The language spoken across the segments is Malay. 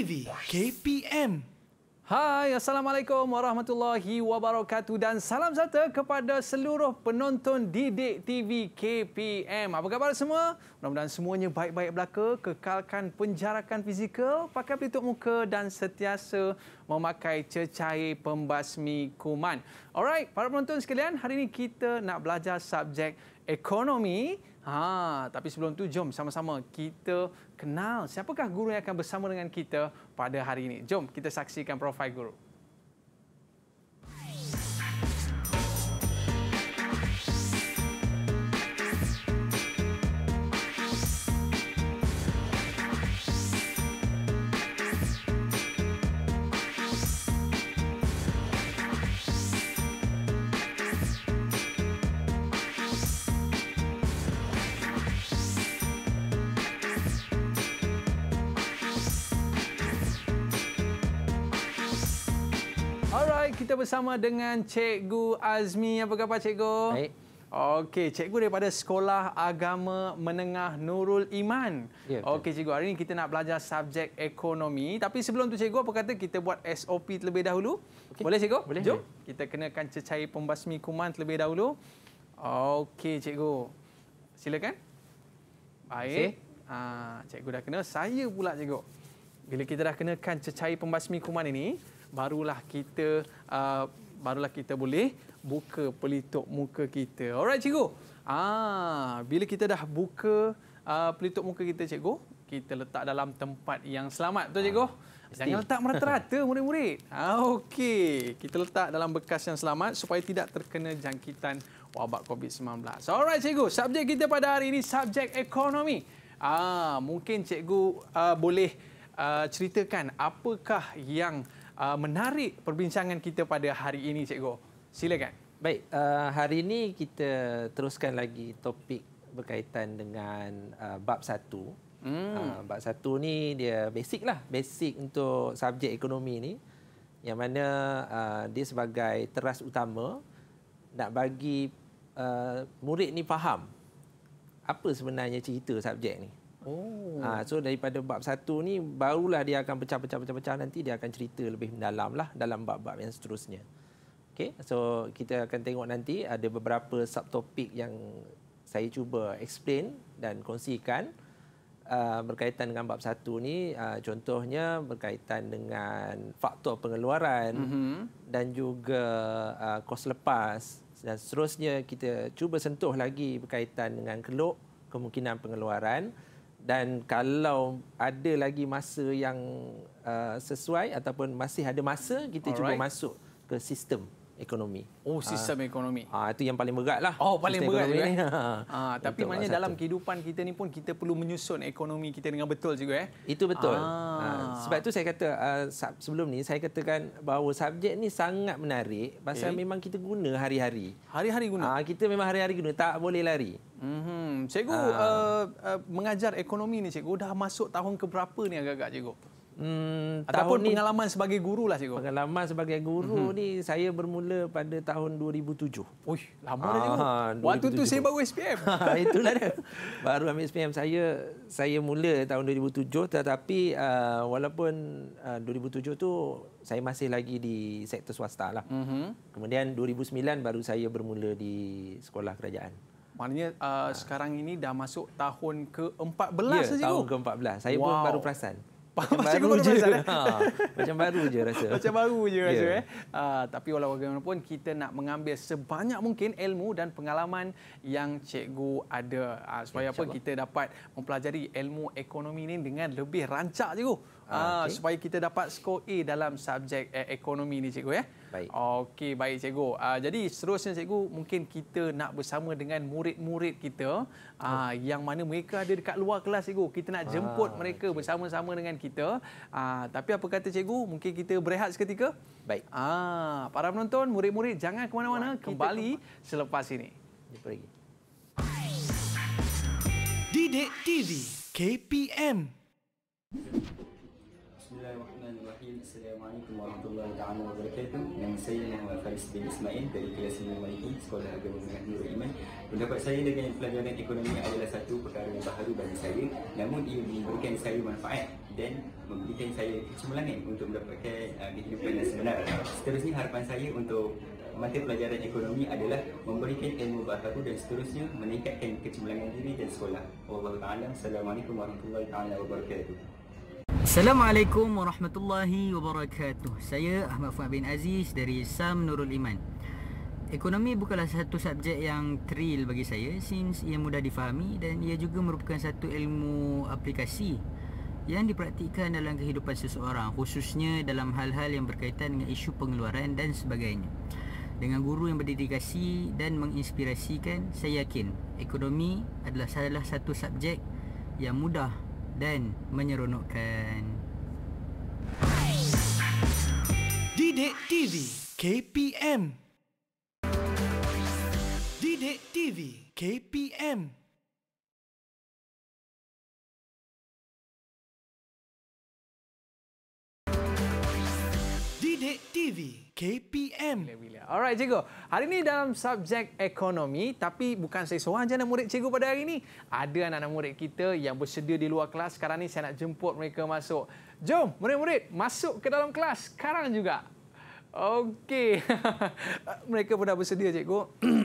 TV KPM. Hai, Assalamualaikum Warahmatullahi Wabarakatuh dan salam sejahtera kepada seluruh penonton Didik TV KPM. Apa khabar semua? Mudah-mudahan semuanya baik-baik belaka, kekalkan penjarakan fizikal, pakai pelitup muka dan sentiasa memakai cecair pembasmi kuman. Alright, para penonton sekalian, hari ini kita nak belajar subjek ekonomi. Ha, tapi sebelum tu jom sama-sama kita kenal siapakah guru yang akan bersama dengan kita pada hari ini. Jom kita saksikan profil guru. kita bersama dengan Cikgu Azmi. Apa khabar Cikgu? Baik. Okey, Cikgu daripada Sekolah Agama Menengah Nurul Iman. Ya, Okey Cikgu, hari ini kita nak belajar subjek ekonomi. Tapi sebelum tu Cikgu, apa kata kita buat SOP terlebih dahulu? Okay. Boleh Cikgu? Boleh. Jom. Kita kenakan cecair pembasmi kuman terlebih dahulu. Okey Cikgu. Silakan. Baik. Ah, cikgu dah kena, saya pula Cikgu. Bila kita dah kenakan cecair pembasmi kuman ini, barulah kita uh, barulah kita boleh buka pelitup muka kita. Alright cikgu. Ah, bila kita dah buka uh, pelitup muka kita cikgu, kita letak dalam tempat yang selamat betul cikgu. Ah. Jangan letak merata-rata murid-murid. Ah, Okey, kita letak dalam bekas yang selamat supaya tidak terkena jangkitan wabak COVID-19. Alright cikgu, subjek kita pada hari ini subjek ekonomi. Ah, mungkin cikgu uh, boleh uh, ceritakan apakah yang uh, menarik perbincangan kita pada hari ini, Cikgu. Silakan. Baik, uh, hari ini kita teruskan lagi topik berkaitan dengan uh, bab satu. Hmm. Uh, bab satu ni dia basic lah, basic untuk subjek ekonomi ni. Yang mana uh, dia sebagai teras utama nak bagi uh, murid ni faham apa sebenarnya cerita subjek ni. Oh. Ha, so daripada bab satu ni barulah dia akan pecah-pecah-pecah-pecah nanti dia akan cerita lebih mendalam lah dalam bab-bab yang seterusnya. Okay, so kita akan tengok nanti ada beberapa subtopik yang saya cuba explain dan kongsikan uh, berkaitan dengan bab satu ni. Uh, contohnya berkaitan dengan faktor pengeluaran mm-hmm. dan juga uh, kos lepas dan seterusnya kita cuba sentuh lagi berkaitan dengan keluk kemungkinan pengeluaran dan kalau ada lagi masa yang uh, sesuai ataupun masih ada masa kita Alright. cuba masuk ke sistem ekonomi. Oh ah. sistem uh, ekonomi. Ah uh, itu yang paling berat lah. Oh paling sistem berat. Eh? Ah uh, tapi maknanya dalam kehidupan kita ni pun kita perlu menyusun ekonomi kita dengan betul juga eh. Itu betul. Ah. Uh, sebab tu saya kata uh, sebelum ni saya katakan bahawa subjek ni sangat menarik pasal eh? memang kita guna hari-hari. Hari-hari guna. Ah uh, kita memang hari-hari guna tak boleh lari. Mhm. Cikgu ah. uh, uh, mengajar ekonomi ni cikgu dah masuk tahun ke berapa ni agak-agak cikgu? Hmm, ataupun ni, pengalaman sebagai guru lah cikgu. Pengalaman sebagai guru mm-hmm. ni saya bermula pada tahun 2007. Uish, lama dah cikgu. Waktu tu saya baru SPM. Ha, itulah dia. Baru ambil SPM saya saya mula tahun 2007 tetapi uh, walaupun uh, 2007 tu saya masih lagi di sektor swasta lah. Mm-hmm. Kemudian 2009 baru saya bermula di sekolah kerajaan. Maknanya uh, ha. sekarang ini dah masuk tahun ke-14 ya, saja. Ya, tahun ke-14. Saya wow. pun baru perasan. Macam baru je. Eh? Ha, macam baru je rasa. Macam baru je rasa. Ya. Eh. Uh, tapi walau bagaimanapun, kita nak mengambil sebanyak mungkin ilmu dan pengalaman yang cikgu ada. Uh, supaya yeah, apa kita dapat mempelajari ilmu ekonomi ini dengan lebih rancak cikgu. Ah, ah okay. supaya kita dapat skor A dalam subjek eh, ekonomi ini cikgu ya. Baik. Okey, baik cikgu. Ah, jadi seterusnya cikgu, mungkin kita nak bersama dengan murid-murid kita ah, oh. yang mana mereka ada dekat luar kelas cikgu. Kita nak jemput ah, mereka okay. bersama-sama dengan kita. Ah, tapi apa kata cikgu, mungkin kita berehat seketika? Baik. Ah, para penonton, murid-murid jangan ke mana-mana, kembali kemana. selepas ini. Pergi. Didik TV KPM. Yeah. Bismillahirrahmanirrahim. Assalamualaikum warahmatullahi taala wabarakatuh. Nama saya Muhammad Faris bin Ismail dari kelas 9 Maliki Sekolah Agama Muhammad Nur saya dengan pelajaran ekonomi adalah satu perkara baharu bagi saya. Namun ia memberikan saya manfaat dan memberikan saya kecemerlangan untuk mendapatkan uh, sebenar. Seterusnya harapan saya untuk mata pelajaran ekonomi adalah memberikan ilmu baharu dan seterusnya meningkatkan kecemerlangan diri dan sekolah. Wallahu taala. Assalamualaikum warahmatullahi taala wabarakatuh. Assalamualaikum warahmatullahi wabarakatuh Saya Ahmad Fuad bin Aziz dari Sam Nurul Iman Ekonomi bukanlah satu subjek yang thrill bagi saya Since ia mudah difahami dan ia juga merupakan satu ilmu aplikasi Yang dipraktikkan dalam kehidupan seseorang Khususnya dalam hal-hal yang berkaitan dengan isu pengeluaran dan sebagainya dengan guru yang berdedikasi dan menginspirasikan, saya yakin ekonomi adalah salah satu subjek yang mudah dan menyeronokkan. Didik TV KPM Didik TV KPM Didik TV KPM Bila-bila. Alright cikgu, hari ini dalam subjek ekonomi tapi bukan saya seorang saja anak murid cikgu pada hari ini. Ada anak-anak murid kita yang bersedia di luar kelas. Sekarang ni saya nak jemput mereka masuk. Jom murid-murid masuk ke dalam kelas sekarang juga. Okey. mereka pun dah bersedia cikgu.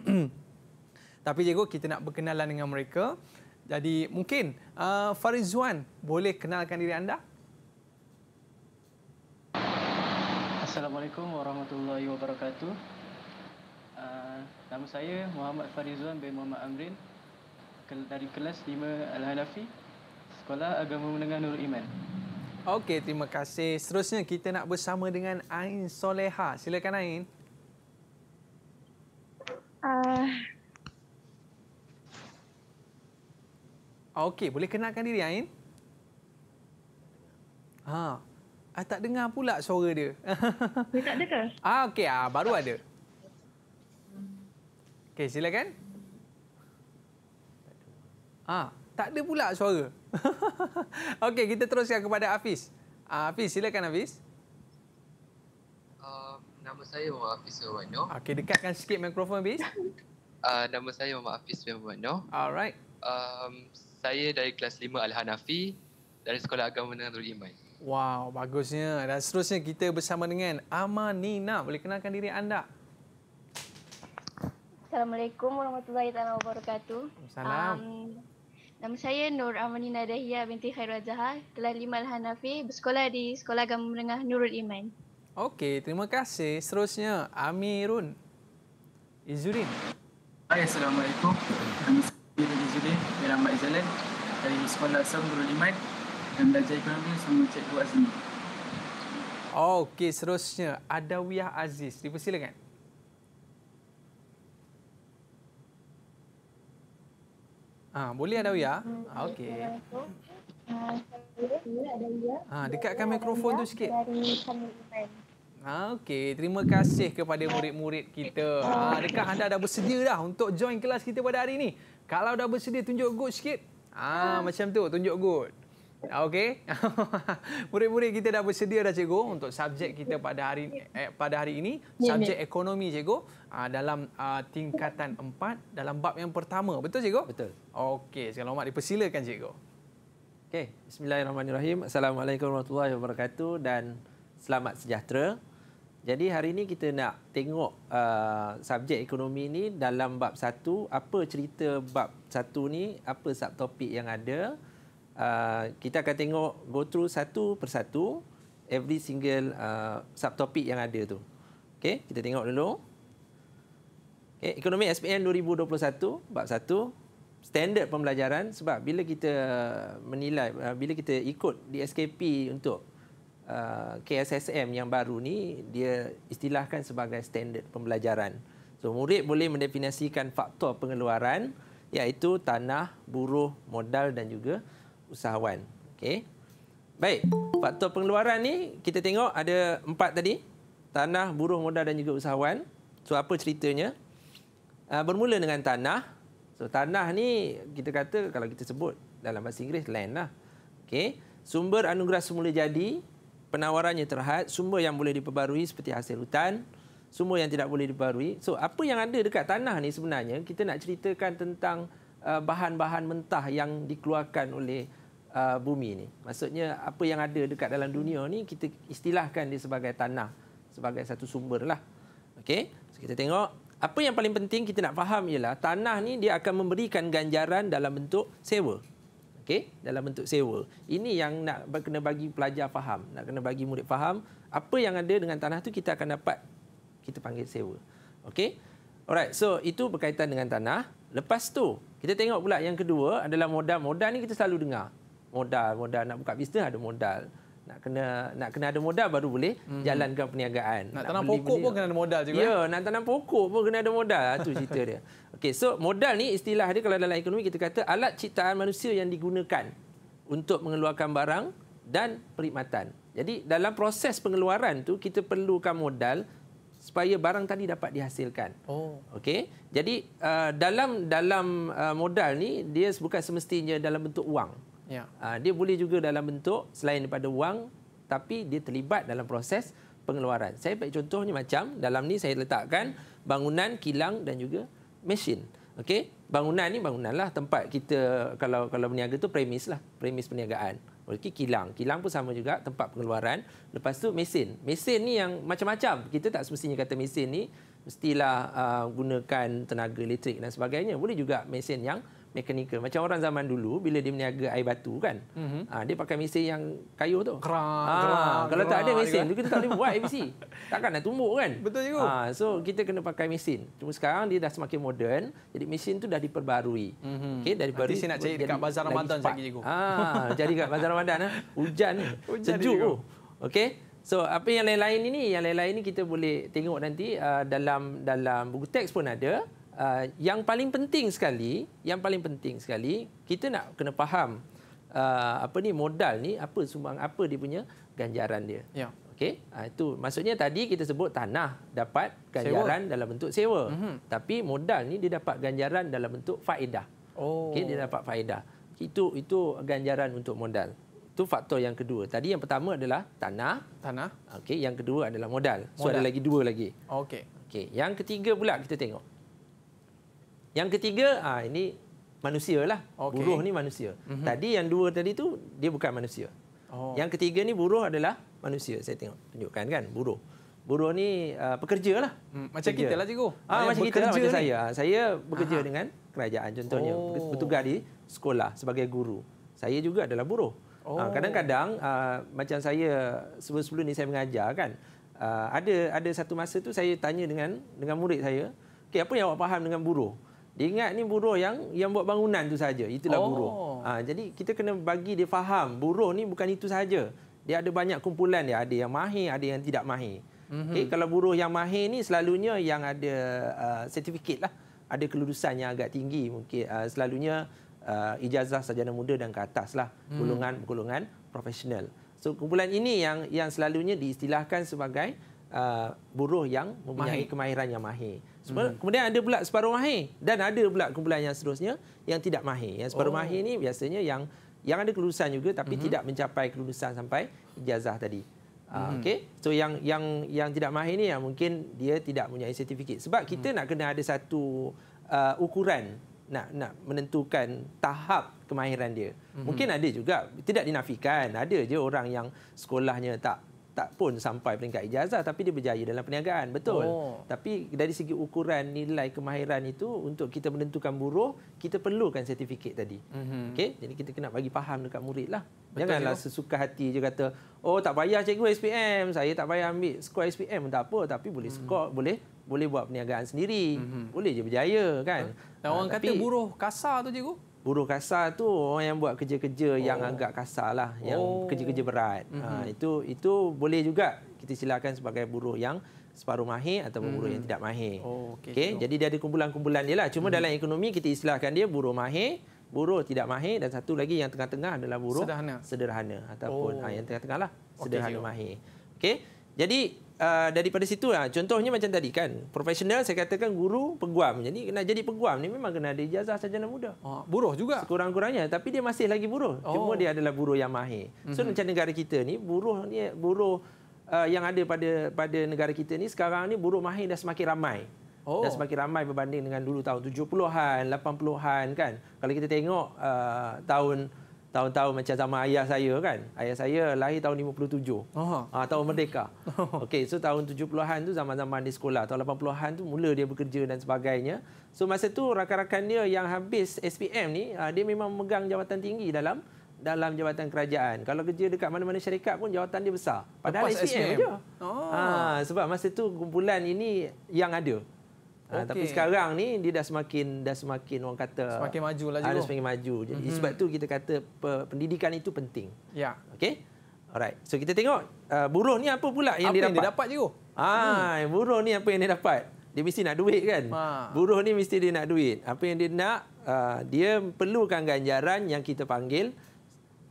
tapi cikgu kita nak berkenalan dengan mereka. Jadi mungkin uh, Farizwan boleh kenalkan diri anda? Assalamualaikum warahmatullahi wabarakatuh nama saya Muhammad Farizwan bin Muhammad Amrin dari kelas 5 Al-Hanafi Sekolah Agama Menengah Nur Iman. Okey, terima kasih. Seterusnya kita nak bersama dengan Ain Soleha. Silakan Ain. Uh... Ah. Okey, boleh kenalkan diri Ain? Ha. Ah, tak dengar pula suara dia. Dia tak ada ke? Ah, okey, ah, baru ada. Okey, silakan. Ah, tak ada pula suara. Okey, kita teruskan kepada Hafiz. Ah, Hafiz, silakan Hafiz. Um, nama saya Muhammad Hafiz Wano. Okey, dekatkan sikit mikrofon Hafiz. Uh, nama saya Muhammad Hafiz Wano. Alright. Um, saya dari kelas 5 Al Hanafi dari Sekolah Agama Negeri Iman. Wow, bagusnya. Dan seterusnya kita bersama dengan Amani Nina. Boleh kenalkan diri anda? Assalamualaikum warahmatullahi wabarakatuh. Salam. Um, nama saya Nur Amani Dahia binti Khairul Zahar, 5 lima Hanafi, bersekolah di Sekolah Agama Menengah Nurul Iman. Okey, terima kasih. Seterusnya, Amirun Izurin. Hai, Assalamualaikum. Nama saya Amirun Izurin, Miram Mbak Izalan, dari Sekolah Agama Nurul Iman dan belajar ekonomi sama Cikgu Azmi. Okey, seterusnya, Adawiyah Aziz. Dipersilakan. Ha, boleh ada Uya? Ha, ah, Okey. Ha, ah, dekatkan mikrofon tu sikit. Ha, Okey, terima kasih kepada murid-murid kita. Ha, adakah anda dah bersedia dah untuk join kelas kita pada hari ini? Kalau dah bersedia, tunjuk good sikit. Ha, macam tu, tunjuk good. Ah, okey. Murid-murid kita dah bersedia dah cikgu untuk subjek kita pada hari eh, pada hari ini, ya, ya. subjek ekonomi cikgu ah, dalam uh, tingkatan 4 dalam bab yang pertama. Betul cikgu? Betul. Okey, sekarang Omar dipersilakan cikgu. Okey, bismillahirrahmanirrahim. Assalamualaikum warahmatullahi wabarakatuh dan selamat sejahtera. Jadi hari ini kita nak tengok uh, subjek ekonomi ini dalam bab satu. apa cerita bab satu ni, apa subtopik yang ada uh, kita akan tengok go through satu persatu every single uh, ah, subtopik yang ada tu. Okey, kita tengok dulu. Okay, ekonomi SPM 2021 bab 1 standard pembelajaran sebab bila kita menilai uh, bila kita ikut di SKP untuk uh, KSSM yang baru ni dia istilahkan sebagai standard pembelajaran. So murid boleh mendefinisikan faktor pengeluaran iaitu tanah, buruh, modal dan juga usahawan. Okey. Baik, faktor pengeluaran ni kita tengok ada empat tadi. Tanah, buruh modal dan juga usahawan. So apa ceritanya? Ah, bermula dengan tanah. So tanah ni kita kata kalau kita sebut dalam bahasa Inggeris land lah. Okey. Sumber anugerah semula jadi, penawarannya terhad, sumber yang boleh diperbarui seperti hasil hutan, sumber yang tidak boleh diperbarui. So apa yang ada dekat tanah ni sebenarnya kita nak ceritakan tentang Uh, bahan-bahan mentah yang dikeluarkan oleh uh, bumi ini. Maksudnya apa yang ada dekat dalam dunia ini kita istilahkan dia sebagai tanah, sebagai satu sumber lah. Okay, so, kita tengok apa yang paling penting kita nak faham ialah tanah ni dia akan memberikan ganjaran dalam bentuk sewa. okay? dalam bentuk sewa. Ini yang nak kena bagi pelajar faham, nak kena bagi murid faham apa yang ada dengan tanah tu kita akan dapat kita panggil sewa. okay? Alright, so itu berkaitan dengan tanah. Lepas tu, kita tengok pula yang kedua adalah modal. Modal ni kita selalu dengar. Modal, modal nak buka bisnes ada modal. Nak kena nak kena ada modal baru boleh hmm. jalankan perniagaan. Nak, nak tanam beli, pokok beli. pun kena ada modal juga. Ya, eh? nak tanam pokok pun kena ada modal. Itu ha, cerita dia. Okey, so modal ni istilah dia kalau dalam ekonomi kita kata alat ciptaan manusia yang digunakan untuk mengeluarkan barang dan perkhidmatan. Jadi dalam proses pengeluaran tu kita perlukan modal supaya barang tadi dapat dihasilkan. Oh. Okey. Jadi uh, dalam dalam uh, modal ni dia bukan semestinya dalam bentuk wang. Ya. Uh, dia boleh juga dalam bentuk selain daripada wang tapi dia terlibat dalam proses pengeluaran. Saya bagi contoh ni macam dalam ni saya letakkan bangunan, kilang dan juga mesin. Okey. Bangunan ni bangunanlah tempat kita kalau kalau berniaga tu premislah premis perniagaan okey kilang kilang pun sama juga tempat pengeluaran lepas tu mesin mesin ni yang macam-macam kita tak semestinya kata mesin ni mestilah uh, gunakan tenaga elektrik dan sebagainya boleh juga mesin yang mekanikal. Macam orang zaman dulu bila dia berniaga air batu kan. Mm -hmm. ha, dia pakai mesin yang kayu tu. Kerang, ah, ha, kerang, kalau kerang, tak ada mesin tu kita tak boleh buat ABC. Takkan nak tumbuk kan. Betul juga. Ha, so kita kena pakai mesin. Cuma sekarang dia dah semakin moden. Jadi mesin tu dah diperbarui. Mm -hmm. okay, dari Nanti saya nak cari dekat Bazar Ramadan saya cikgu. Ha, jadi dekat Bazar Ramadan. Ha. Hujan, Hujan sejuk. Oh. Okey. So apa yang lain-lain ini, yang lain-lain ini kita boleh tengok nanti uh, dalam dalam buku teks pun ada. Uh, yang paling penting sekali, yang paling penting sekali, kita nak kena faham uh, apa ni modal ni apa sumbang apa dia punya ganjaran dia. Ya. Okey, uh, itu maksudnya tadi kita sebut tanah dapat ganjaran sewa. dalam bentuk sewa. Mm-hmm. Tapi modal ni dia dapat ganjaran dalam bentuk faedah. Oh. Okey, dia dapat faedah. Itu itu ganjaran untuk modal. Itu faktor yang kedua. Tadi yang pertama adalah tanah, tanah. okay? yang kedua adalah modal. modal. So ada lagi dua lagi. okay? Okay, yang ketiga pula kita tengok. Yang ketiga, ah ini manusia lah. Okay. Buruh ni manusia. Mm -hmm. Tadi yang dua tadi tu dia bukan manusia. Oh. Yang ketiga ni buruh adalah manusia. Saya tengok tunjukkan kan buruh. Buruh ni uh, pekerja lah. Hmm, macam pekerja. kita lah cikgu. Ah, macam kita lah, macam saya. Ah, saya bekerja Aha. dengan kerajaan contohnya. Oh. Bertugas di sekolah sebagai guru. Saya juga adalah buruh. Ah, oh. Kadang-kadang oh. uh, macam saya sebelum-sebelum ni saya mengajar kan. Uh, ada ada satu masa tu saya tanya dengan dengan murid saya. Okay, apa yang awak faham dengan buruh? Dia ingat ni buruh yang yang buat bangunan tu saja. Itulah oh. buruh. Ha, jadi kita kena bagi dia faham buruh ni bukan itu saja. Dia ada banyak kumpulan dia, ada yang mahir, ada yang tidak mahir. Mhm. Okay, kalau buruh yang mahir ni selalunya yang ada uh, sertifikat lah, ada kelulusan yang agak tinggi mungkin uh, selalunya uh, ijazah sarjana muda dan ke atas lah hmm. golongan hmm. golongan profesional. So kumpulan ini yang yang selalunya diistilahkan sebagai uh, buruh yang mempunyai mahir. kemahiran yang mahir. Hmm. Kemudian ada pula separuh mahir dan ada pula kumpulan yang seterusnya yang tidak mahir. Yang separuh oh. mahir ini biasanya yang yang ada kelulusan juga tapi hmm. tidak mencapai kelulusan sampai ijazah tadi. Ah, hmm. Okey. So yang yang yang tidak mahir ini yang mungkin dia tidak punya sertifikat. Sebab hmm. kita hmm. nak kena ada satu uh, ukuran nak nak menentukan tahap kemahiran dia. Hmm. Mungkin ada juga tidak dinafikan, ada je orang yang sekolahnya tak tak pun sampai peringkat ijazah tapi dia berjaya dalam perniagaan betul oh. tapi dari segi ukuran nilai kemahiran itu untuk kita menentukan buruh kita perlukan sertifikat tadi mm-hmm. okey jadi kita kena bagi faham dekat murid lah janganlah cikgu. sesuka hati je kata oh tak payah cikgu SPM saya tak payah ambil skor SPM tak apa tapi boleh mm-hmm. skor boleh boleh buat perniagaan sendiri mm-hmm. boleh je berjaya kan dan ha, orang ah, tapi, kata buruh kasar tu cikgu Buruh kasar tu orang yang buat kerja-kerja oh. yang agak kasar lah, yang oh. kerja-kerja berat. Mm-hmm. Ha, mhm. itu itu boleh juga kita silakan sebagai buruh yang separuh mahir atau mm. buruh yang hmm. tidak mahir. Oh, okay. Okay? So. Jadi dia ada kumpulan-kumpulan dia lah. Cuma mm. dalam ekonomi kita istilahkan dia buruh mahir, buruh tidak mahir dan satu lagi yang tengah-tengah adalah buruh sederhana. sederhana ataupun oh. ha, yang tengah-tengah lah sederhana okay, mahir. Okay? Jadi Ah, daripada situ lah. Contohnya macam tadi kan, profesional saya katakan guru peguam. Jadi nak jadi peguam ni memang kena ada ijazah sarjana muda. Oh, buruh juga. Sekurang-kurangnya. Tapi dia masih lagi buruh. Oh. Cuma dia adalah buruh yang mahir. So mm-hmm. macam negara kita ni, buruh ni buruh uh, yang ada pada pada negara kita ni sekarang ni buruh mahir dah semakin ramai. Oh. Dah semakin ramai berbanding dengan dulu tahun 70-an, 80-an kan. Kalau kita tengok uh, tahun tahun-tahun macam zaman ayah saya kan. Ayah saya lahir tahun 57. Ah uh, tahun merdeka. Okey, so tahun 70-an tu zaman-zaman di sekolah, tahun 80-an tu mula dia bekerja dan sebagainya. So masa tu rakan-rakan dia yang habis SPM ni uh, dia memang memegang jawatan tinggi dalam dalam jabatan kerajaan. Kalau kerja dekat mana-mana syarikat pun jawatan dia besar. Padahal SPM, SPM Oh. Ha, sebab masa tu kumpulan ini yang ada. Okay. Ah, ha, tapi sekarang ni dia dah semakin dah semakin orang kata semakin maju lah juga. semakin maju. Jadi mm-hmm. sebab tu kita kata pendidikan itu penting. Ya. Yeah. Okey. Alright. So kita tengok uh, ah, buruh ni apa pula yang apa dia dapat? Yang dia dapat juga. Oh? Ah, ha, hmm. buruh ni apa yang dia dapat? Dia mesti nak duit kan? Ha. Buruh ni mesti dia nak duit. Apa yang dia nak? Uh, dia perlukan ganjaran yang kita panggil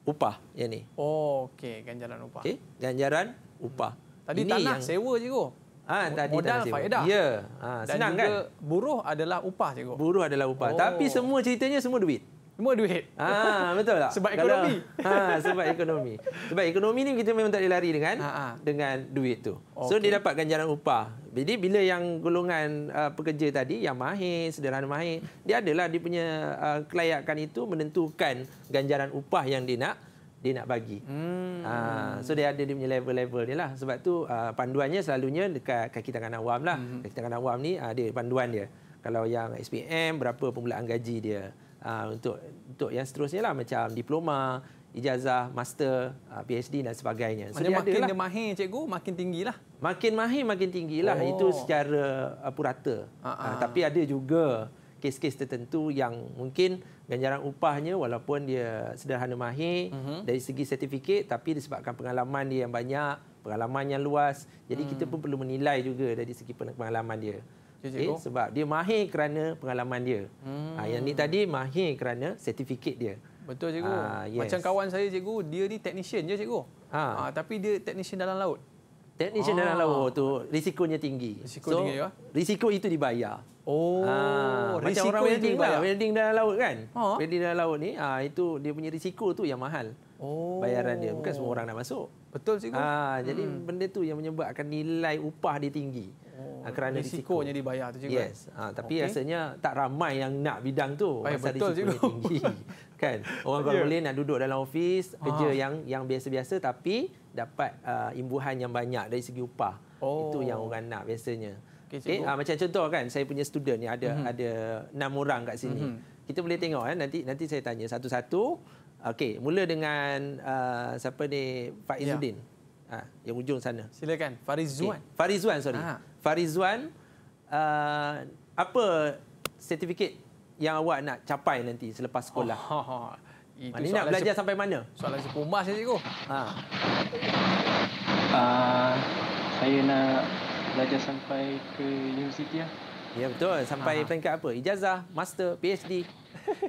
upah yang ni. Oh, okey, ganjaran upah. Okey, ganjaran upah. Tadi Ini tanah yang... sewa je kot. Oh. Ha, tadi modal faedah. Ya. Ha, senang kan? buruh adalah upah cikgu. Buruh adalah upah. Oh. Tapi semua ceritanya semua duit. Semua duit. Ha, betul tak? sebab ekonomi. Kalau, ha, sebab ekonomi. Sebab ekonomi ni kita memang tak boleh lari dengan ha, ha. dengan duit tu. Okay. So dia dapat ganjaran upah. Jadi bila yang golongan uh, pekerja tadi yang mahir, sederhana mahir, dia adalah dia punya uh, kelayakan itu menentukan ganjaran upah yang dia nak dia nak bagi. Hmm. Uh, so dia ada dia punya level-level dia lah. Sebab tu uh, panduannya selalunya dekat kaki tangan awam lah. Hmm. Kaki tangan awam ni uh, panduan dia. Kalau yang SPM berapa pembelaan gaji dia uh, untuk untuk yang seterusnya lah macam diploma, ijazah, master, PhD dan sebagainya. So makin lah. dia mahir cikgu makin tinggilah. Makin mahir makin tinggilah oh. itu secara purata. Uh-huh. Uh, tapi ada juga kes-kes tertentu yang mungkin ganjaran upahnya walaupun dia sederhana mahir mm-hmm. dari segi sertifikat tapi disebabkan pengalaman dia yang banyak pengalaman yang luas jadi mm. kita pun perlu menilai juga dari segi pengalaman dia okay, eh, sebab dia mahir kerana pengalaman dia mm. ha, yang ni tadi mahir kerana sertifikat dia betul cikgu ha, yes. macam kawan saya cikgu dia ni technician je cikgu ha. Ha, tapi dia technician dalam laut technician ha. dalam laut tu risikonya tinggi risiko so, tinggi ya? risiko itu dibayar Oh, ha, macam orang welding lah. Welding dalam laut kan? Oh. Welding dalam laut ni, ha, itu dia punya risiko tu yang mahal. Oh. Bayaran dia. Bukan semua orang nak masuk. Betul cikgu. Ha, ah, hmm. Jadi benda tu yang menyebabkan nilai upah dia tinggi. Oh. Kerana risikonya dibayar tu cikgu. Yes. Ha, tapi okay. rasanya tak ramai yang nak bidang tu. Baik, masa betul cikgu. Tinggi. kan? Orang yeah. boleh nak duduk dalam ofis, kerja yang yang biasa-biasa tapi dapat uh, imbuhan yang banyak dari segi upah. Oh. Itu yang orang nak biasanya. Okay, okay. Uh, macam contoh kan saya punya student ni ada mm-hmm. ada enam orang kat sini. Mm-hmm. Kita boleh tengok eh, nanti nanti saya tanya satu-satu. Okey, mula dengan uh, siapa ni Faizuddin. Ya. Uh, yang ujung sana. Silakan Farizwan. Okay. Farizwan sorry. Aha. Farizwan uh, ah, apa sertifikat yang awak nak capai nanti selepas sekolah? Oh, oh, oh. Itu nak belajar se- sampai mana? Soalan sepumas saya eh, cikgu. Ha. Uh, saya nak belajar sampai ke universiti lah. Ya betul. Ah. Sampai Aha. peringkat apa? Ijazah, Master, PhD.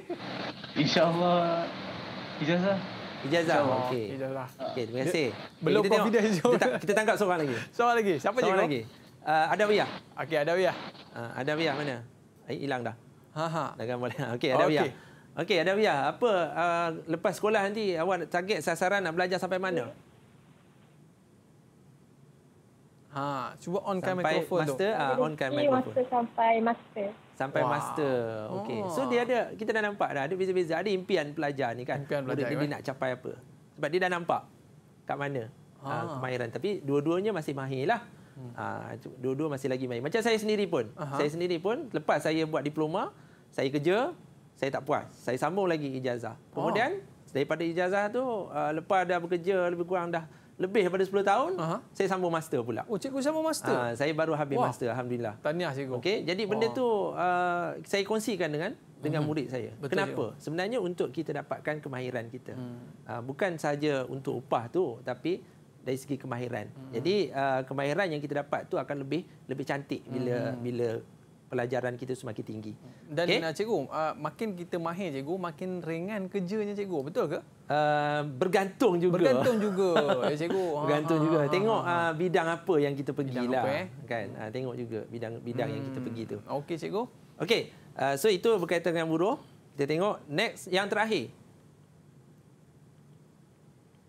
InsyaAllah ijazah. Ijazah. Okey. Okay, terima kasih. Belum kita confident. Tengok. Kita, kita tangkap seorang lagi. Seorang lagi. Siapa seorang lagi? Uh, Adawiyah. Okey, Adawiyah. Uh, ah, Adawiyah mana? Eh, hilang dah. Ha ha. Kan boleh. Okey, Adawiyah. Okey, okay, Adawiyah. Apa uh, lepas sekolah nanti awak target sasaran nak belajar sampai mana? Yeah. Ha, cuba on kan mikrofon master, tu. Uh, ah, on kan mikrofon. Master sampai master. Sampai wow. master. Okey. So dia ada kita dah nampak dah ada beza-beza ada impian pelajar ni kan. Impian pelajar dia, dia kan? nak capai apa? Sebab dia dah nampak kat mana ha. uh, kemahiran tapi dua-duanya masih mahir lah. Hmm. Ah, dua-dua masih lagi mahir. Macam saya sendiri pun. Aha. Saya sendiri pun lepas saya buat diploma, saya kerja, saya tak puas. Saya sambung lagi ijazah. Kemudian oh. daripada ijazah tu lepas dah bekerja lebih kurang dah lebih daripada 10 tahun, Aha. saya sambung master pula. Oh, cikgu sambung master? Ha, saya baru habis Wah. master, Alhamdulillah. Tahniah cikgu. Okay? Jadi benda tu uh, saya kongsikan dengan dengan hmm. murid saya. Betul, Kenapa? Cikgu. Sebenarnya untuk kita dapatkan kemahiran kita. Hmm. Uh, bukan saja untuk upah tu, tapi dari segi kemahiran. Hmm. Jadi uh, kemahiran yang kita dapat tu akan lebih lebih cantik bila hmm. bila pelajaran kita semakin tinggi. Dan okay? cikgu, uh, makin kita mahir cikgu, makin ringan kerjanya cikgu, betul ke? Uh, bergantung juga bergantung juga eh, cikgu bergantung juga ah. tengok uh, bidang apa yang kita pergi bidang lah, apa, eh? kan uh, tengok juga bidang bidang hmm. yang kita hmm. pergi tu okey cikgu okey uh, so itu berkaitan dengan buruh kita tengok next yang terakhir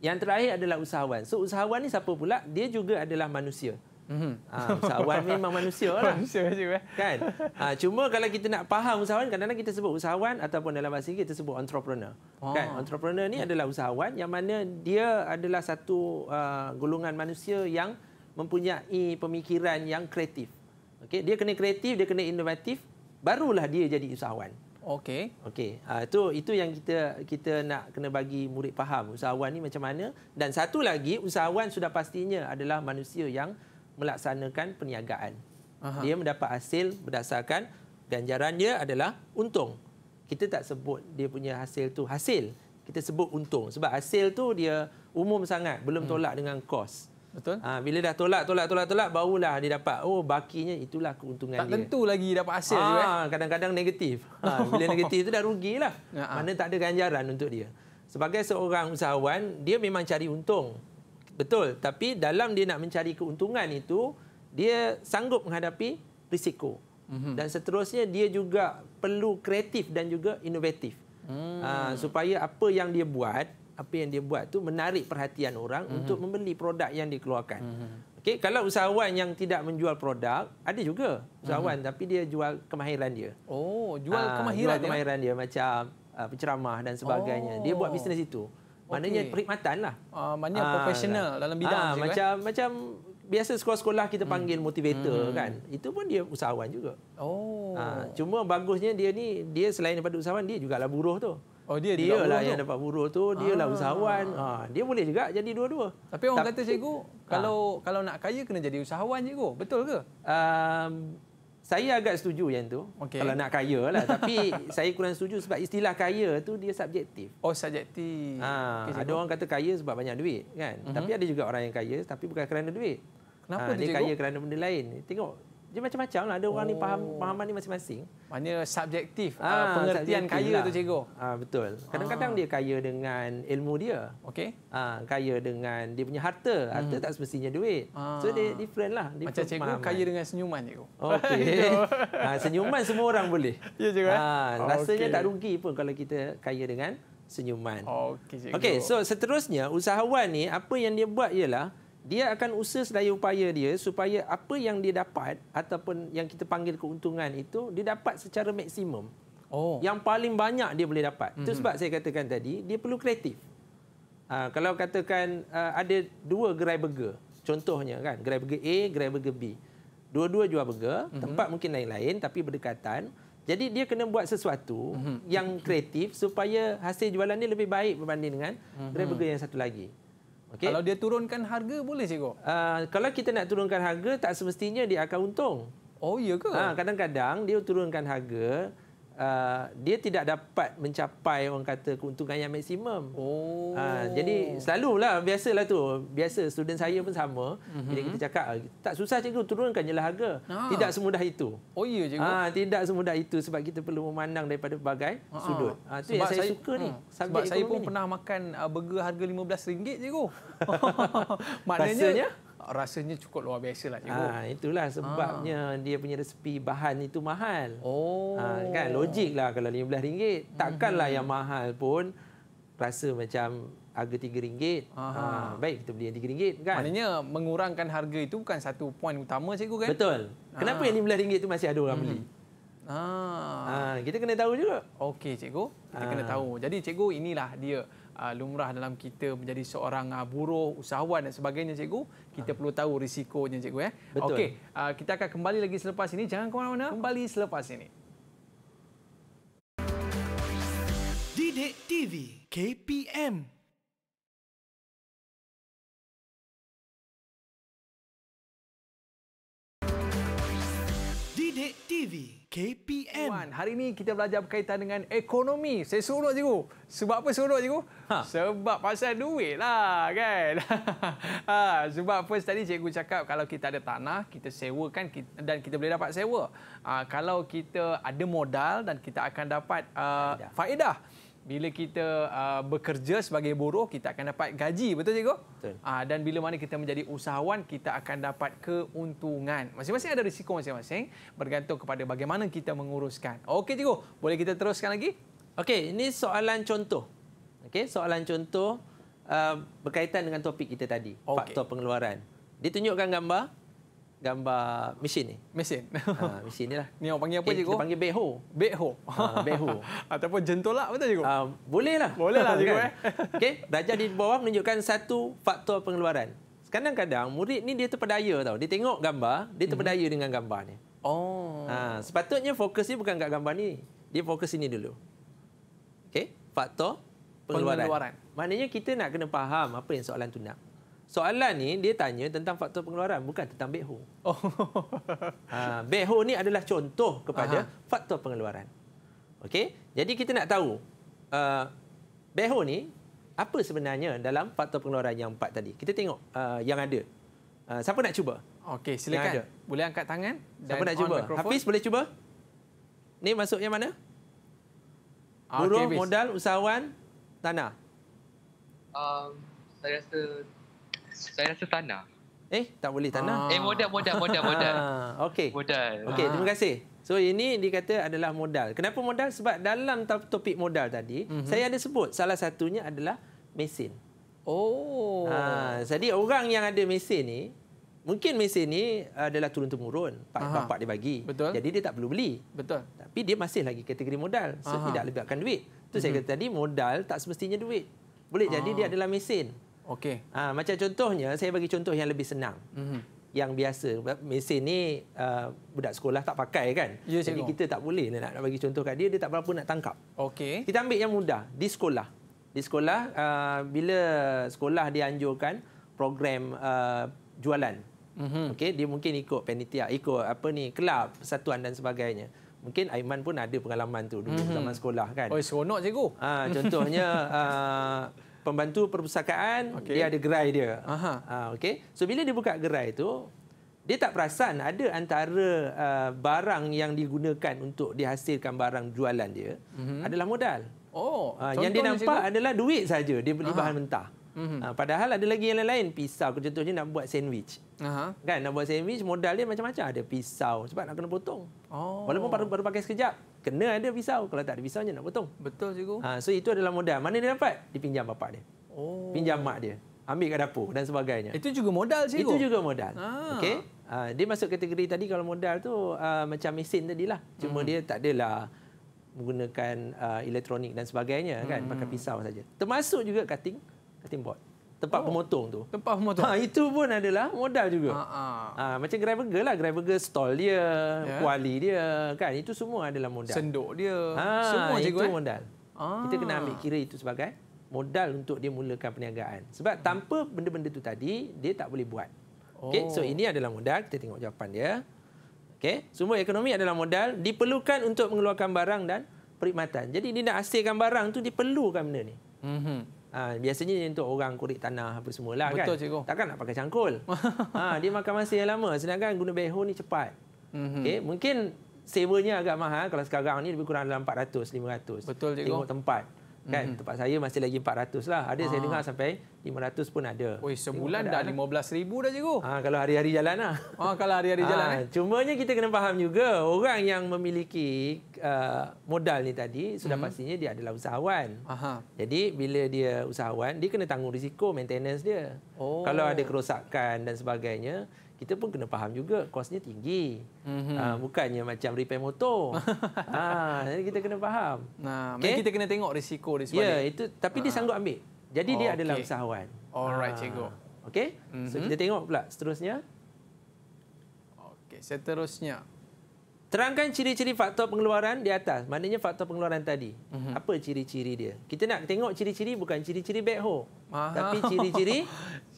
yang terakhir adalah usahawan so usahawan ni siapa pula dia juga adalah manusia Mm-hmm. Uh, usahawan memang manusia lah. Manusia juga. Eh. Kan? Uh, cuma kalau kita nak faham usahawan, kadang-kadang kita sebut usahawan ataupun dalam bahasa Inggeris kita sebut entrepreneur. Oh. Kan? Entrepreneur ni adalah usahawan yang mana dia adalah satu uh, golongan manusia yang mempunyai pemikiran yang kreatif. Okay? Dia kena kreatif, dia kena inovatif, barulah dia jadi usahawan. Okey. Okey. Ah uh, itu itu yang kita kita nak kena bagi murid faham usahawan ni macam mana dan satu lagi usahawan sudah pastinya adalah manusia yang melaksanakan perniagaan. Aha. Dia mendapat hasil berdasarkan ganjaran dia adalah untung. Kita tak sebut dia punya hasil tu hasil. Kita sebut untung sebab hasil tu dia umum sangat, belum hmm. tolak dengan kos. Betul. Ha, bila dah tolak, tolak, tolak, tolak, barulah dia dapat. Oh, bakinya itulah keuntungan tak dia. Tak tentu lagi dapat hasil ha, eh. Kadang-kadang negatif. Ha, bila negatif itu dah rugilah. Ya, ha. Mana tak ada ganjaran untuk dia. Sebagai seorang usahawan, dia memang cari untung. Betul, tapi dalam dia nak mencari keuntungan itu, dia sanggup menghadapi risiko. Mhm. Dan seterusnya dia juga perlu kreatif dan juga inovatif. Mm. Uh, supaya apa yang dia buat, apa yang dia buat tu menarik perhatian orang hmm untuk membeli produk yang dikeluarkan. Mm-hmm. Okey, kalau usahawan yang tidak menjual produk, ada juga usahawan hmm tapi dia jual kemahiran dia. Oh, jual ah, kemahiran uh, jual dia. Ya? kemahiran dia macam uh, penceramah dan sebagainya. Oh. Dia buat bisnes itu maknanya okay. perkhidmatan lah. Uh, maknanya uh, ah, profesional lah. dalam bidang. Uh, ah, juga, eh? macam eh? macam biasa sekolah-sekolah kita panggil hmm. motivator hmm. kan. Itu pun dia usahawan juga. Oh. Uh, cuma bagusnya dia ni, dia selain daripada usahawan, dia juga jugalah buruh tu. Oh dia dia lah yang tu. dapat buruh tu dia lah usahawan ha, dia boleh juga jadi dua-dua. Tapi orang Tapi, kata cikgu kalau ha. kalau nak kaya kena jadi usahawan cikgu betul ke? Um, saya agak setuju yang tu. Okay. Kalau nak kaya lah. Tapi saya kurang setuju sebab istilah kaya tu dia subjektif. Oh, subjektif. Ha, okay, ada orang kata kaya sebab banyak duit kan. Uh-huh. Tapi ada juga orang yang kaya tapi bukan kerana duit. Kenapa ha, dia, kaya kerana benda lain. Tengok dia macam-macam lah. Ada orang oh. ni faham oh. pemahaman ni masing-masing. Maknanya subjektif ha, pengertian kaya lah. tu cikgu. Ha, betul. Kadang-kadang ha. dia kaya dengan ilmu dia. Okey. Ha, kaya dengan dia punya harta. Harta hmm. tak semestinya duit. Ha. So dia different lah. Different macam cikgu pemahaman. kaya dengan senyuman cikgu. Okey. ha, senyuman semua orang boleh. Ya cikgu. Ha, rasanya okay. tak rugi pun kalau kita kaya dengan senyuman. Okey cikgu. Okey so seterusnya usahawan ni apa yang dia buat ialah dia akan usaha sedaya upaya dia supaya apa yang dia dapat ataupun yang kita panggil keuntungan itu dia dapat secara maksimum. Oh. Yang paling banyak dia boleh dapat. Itu mm-hmm. sebab saya katakan tadi dia perlu kreatif. Uh, kalau katakan uh, ada dua gerai burger contohnya kan gerai burger A gerai burger B. Dua-dua jual burger, mm-hmm. tempat mungkin lain-lain tapi berdekatan. Jadi dia kena buat sesuatu mm-hmm. yang kreatif supaya hasil jualan dia lebih baik berbanding dengan mm-hmm. gerai burger yang satu lagi. Okay. Kalau dia turunkan harga boleh cikgu? Uh, kalau kita nak turunkan harga tak semestinya dia akan untung. Oh iya ke? Ah, kadang-kadang dia turunkan harga uh, dia tidak dapat mencapai orang kata keuntungan yang maksimum. Oh. Uh, jadi biasa lah tu. Biasa student saya pun sama mm-hmm. bila kita cakap ah, tak susah cikgu turunkan jelah harga. Ah. Tidak semudah itu. Oh iya cikgu. Uh, tidak semudah itu sebab kita perlu memandang daripada pelbagai uh-huh. sudut. Uh, itu sebab yang saya, saya suka uh, ni. Hmm. Sebab saya pun ni. pernah makan uh, burger harga RM15 cikgu. Maknanya rasanya cukup luar biasa lah. Ha, itulah sebabnya ha. dia punya resepi bahan itu mahal. Oh. Ha, kan logik lah kalau RM15. Takkanlah hmm. yang mahal pun rasa macam harga rm ringgit. Ha, baik kita beli yang RM3 kan. Maknanya mengurangkan harga itu bukan satu poin utama cikgu kan? Betul. Kenapa yang RM15 itu masih ada orang hmm. beli? Ah. Ah, kita kena tahu juga. Okey cikgu, kita ah. kena tahu. Jadi cikgu inilah dia. Uh, lumrah dalam kita menjadi seorang uh, buruh, usahawan dan sebagainya cikgu. Kita perlu tahu risikonya cikgu ya. Okey, uh, kita akan kembali lagi selepas ini. Jangan ke mana-mana. Kembali selepas ini. Dide TV KPM Dide TV KPM. Wan, hari ini kita belajar berkaitan dengan ekonomi. Saya suruh cikgu. Sebab apa suruh cikgu? Ha. Sebab pasal duit lah kan. ha, sebab first tadi cikgu cakap kalau kita ada tanah, kita sewa kan dan kita boleh dapat sewa. Ha, kalau kita ada modal dan kita akan dapat uh, faedah bila kita uh, bekerja sebagai buruh kita akan dapat gaji betul cikgu betul. Uh, dan bila mana kita menjadi usahawan kita akan dapat keuntungan masing-masing ada risiko masing-masing bergantung kepada bagaimana kita menguruskan okey cikgu boleh kita teruskan lagi okey ini soalan contoh okey soalan contoh uh, berkaitan dengan topik kita tadi okay. faktor pengeluaran dia tunjukkan gambar gambar mesin ni. Mesin. Ha, mesin ni lah. Ni orang panggil apa eh, cikgu? Kita panggil beho. Beho. Ha, beho. Ataupun jentolak betul cikgu? Ha, boleh lah. Boleh lah kan? cikgu. Eh. Okey, darjah di bawah menunjukkan satu faktor pengeluaran. Kadang-kadang murid ni dia terpedaya tau. Dia tengok gambar, dia mhm. terpedaya hmm. dengan gambar ni. Oh. Ha, sepatutnya fokus ni bukan kat gambar ni. Dia fokus sini dulu. okay faktor pengeluaran. pengeluaran. Maknanya kita nak kena faham apa yang soalan tu nak soalan ni dia tanya tentang faktor pengeluaran bukan tentang beho. Oh. Ha, beho ni adalah contoh kepada Aha. faktor pengeluaran. Okey, jadi kita nak tahu uh, beho ni apa sebenarnya dalam faktor pengeluaran yang empat tadi. Kita tengok uh, yang ada. Uh, siapa nak cuba? Okey, silakan. Boleh angkat tangan. Siapa nak cuba? Hafiz boleh cuba? Ni masuk yang mana? Okay, Buruh, modal, usahawan, tanah. Um, saya rasa saya rasa tanah. Eh, tak boleh tanah. Ah. Eh, modal, modal, modal, modal. Ah, okey. Modal. Okey, ah. terima kasih. So ini dikata adalah modal. Kenapa modal? Sebab dalam topik modal tadi, mm -hmm. saya ada sebut salah satunya adalah mesin. Oh. Ha, jadi orang yang ada mesin ni, mungkin mesin ni adalah turun temurun, pak bapak dia bagi. Betul. Jadi dia tak perlu beli. Betul. Tapi dia masih lagi kategori modal, so, tidak lebihkan duit. Tu mm -hmm. saya mhm. kata tadi modal tak semestinya duit. Boleh Aha. jadi dia adalah mesin. Okey. Ha, macam contohnya, saya bagi contoh yang lebih senang. Mm -hmm. Yang biasa. Mesin ni uh, budak sekolah tak pakai kan? Ya, Jadi kita tak boleh nak, nak bagi contoh kat dia, dia tak berapa nak tangkap. Okey. Kita ambil yang mudah, di sekolah. Di sekolah, uh, bila sekolah dia anjurkan program uh, jualan. Mm -hmm. Okey, dia mungkin ikut panitia, ikut apa ni, kelab, persatuan dan sebagainya. Mungkin Aiman pun ada pengalaman tu dulu mm -hmm. zaman sekolah kan. Oh, seronok cikgu. Ha, contohnya uh, pembantu perpustakaan okay. dia ada gerai dia. Aha. Ha, okay. So bila dia buka gerai itu dia tak perasan ada antara uh, barang yang digunakan untuk dihasilkan barang jualan dia mm -hmm. adalah modal. Oh, ha, yang dia nampak adalah duit saja dia beli Aha. bahan mentah. Mm-hmm. padahal ada lagi yang lain-lain. Pisau aku contohnya nak buat sandwich. uh Kan? Nak buat sandwich, modal dia macam-macam. Ada pisau sebab nak kena potong. Oh. Walaupun baru, baru pakai sekejap, kena ada pisau. Kalau tak ada pisau, nak potong. Betul, cikgu. Ha, so, itu adalah modal. Mana dia dapat? Dipinjam bapak dia. Oh. Pinjam mak dia. Ambil kat dapur dan sebagainya. Itu juga modal, cikgu. Itu juga modal. Ah. Okay? Ha, ah, dia masuk kategori tadi kalau modal tu uh, macam mesin tadi lah. Cuma hmm. dia tak adalah menggunakan uh, elektronik dan sebagainya kan hmm. pakai pisau saja termasuk juga cutting cutting board. Tempat oh. pemotong tu. Tempat pemotong. Ha, itu pun adalah modal juga. Ha, ha. Ha, macam gerai burger lah. Gerai burger stall dia, yeah. kuali dia. kan Itu semua adalah modal. Sendok dia. Ha, semua cikgu. Itu eh? modal. Ha. Kita kena ambil kira itu sebagai modal untuk dia mulakan perniagaan. Sebab hmm. tanpa benda-benda tu tadi, dia tak boleh buat. Okay? Oh. So ini adalah modal. Kita tengok jawapan dia. Okay? Semua ekonomi adalah modal. Diperlukan untuk mengeluarkan barang dan perkhidmatan. Jadi dia nak hasilkan barang tu dia perlukan benda ni. Mm -hmm. Ha, biasanya dia untuk orang kulit tanah apa semua lah kan. cikgu. Takkan nak pakai cangkul. ha, dia makan masa yang lama. Sedangkan guna behu ni cepat. Mm-hmm. Okay, mungkin sewanya agak mahal. Kalau sekarang ni lebih kurang dalam 400-500. Betul cikgu. Tengok tempat kan mhm. tempat saya masih lagi 400 lah ada ha. saya ah. dengar sampai 500 pun ada. Oi sebulan dah 15000 dah cikgu. Ha kalau hari-hari jalan lah. Ha kalau hari-hari ha. jalan. Eh. Cumanya kita kena faham juga orang yang memiliki uh, modal ni tadi sudah hmm. pastinya dia adalah usahawan. Aha. Jadi bila dia usahawan dia kena tanggung risiko maintenance dia. Oh. Kalau ada kerosakan dan sebagainya kita pun kena faham juga kosnya tinggi. Mm -hmm. uh, bukannya macam repair motor. ha, jadi kita kena faham. Nah, okay? Kita kena tengok risiko di ya, sebalik. Ya, itu, tapi ha. dia ah. sanggup ambil. Jadi okay. dia adalah usahawan. Alright, cikgu. Okey, mm -hmm. so mhm. kita tengok pula seterusnya. Okey, seterusnya. Terangkan ciri-ciri faktor pengeluaran di atas. Maknanya faktor pengeluaran tadi. Mm-hmm. Apa ciri-ciri dia? Kita nak tengok ciri-ciri bukan ciri-ciri backhoe. Ah. Tapi ciri-ciri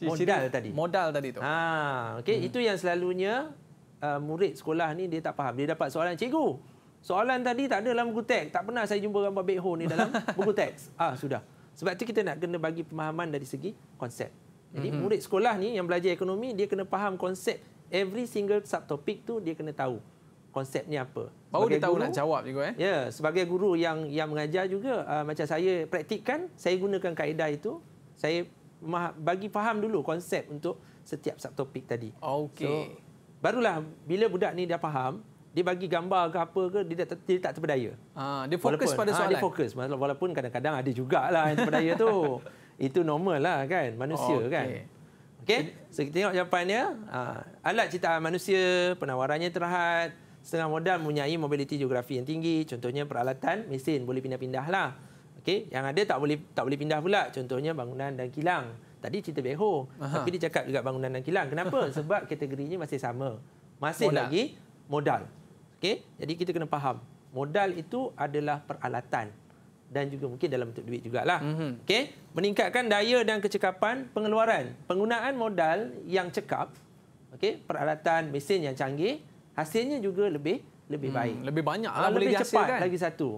modal tadi. Modal tadi tu. Ha, okay. mm Itu yang selalunya uh, murid sekolah ni dia tak faham. Dia dapat soalan, cikgu, soalan tadi tak ada dalam buku teks. Tak pernah saya jumpa gambar backhoe ni dalam buku teks. Ah Sudah. Sebab tu kita nak kena bagi pemahaman dari segi konsep. Jadi mm-hmm. murid sekolah ni yang belajar ekonomi, dia kena faham konsep. Every single subtopik tu dia kena tahu konsep ni apa. Baru dia tahu guru, nak jawab juga eh. Ya, sebagai guru yang yang mengajar juga uh, macam saya praktikkan, saya gunakan kaedah itu, saya bagi faham dulu konsep untuk setiap subtopik tadi. Okey. So, barulah bila budak ni dia faham, dia bagi gambar ke apa ke dia tak dia tak terpedaya. Ha, dia fokus walaupun, pada ah, soalan. Ha, dia fokus walaupun kadang-kadang ada jugalah yang terpedaya tu. Itu normal lah kan, manusia okay. kan. Okey. So kita tengok jawapannya. Ha, alat ciptaan manusia, penawarannya terhad, setengah modal mempunyai mobiliti geografi yang tinggi contohnya peralatan mesin boleh pindah-pindah lah okay? yang ada tak boleh tak boleh pindah pula contohnya bangunan dan kilang tadi cerita beho Aha. tapi dia cakap juga bangunan dan kilang kenapa sebab kategorinya masih sama masih modal. lagi modal okay? jadi kita kena faham modal itu adalah peralatan dan juga mungkin dalam bentuk duit juga Mm-hmm. Okey, meningkatkan daya dan kecekapan pengeluaran. Penggunaan modal yang cekap, Okay, peralatan mesin yang canggih hasilnya juga lebih lebih hmm, baik. lebih banyak lebih boleh dihasilkan. Cepat, lagi satu.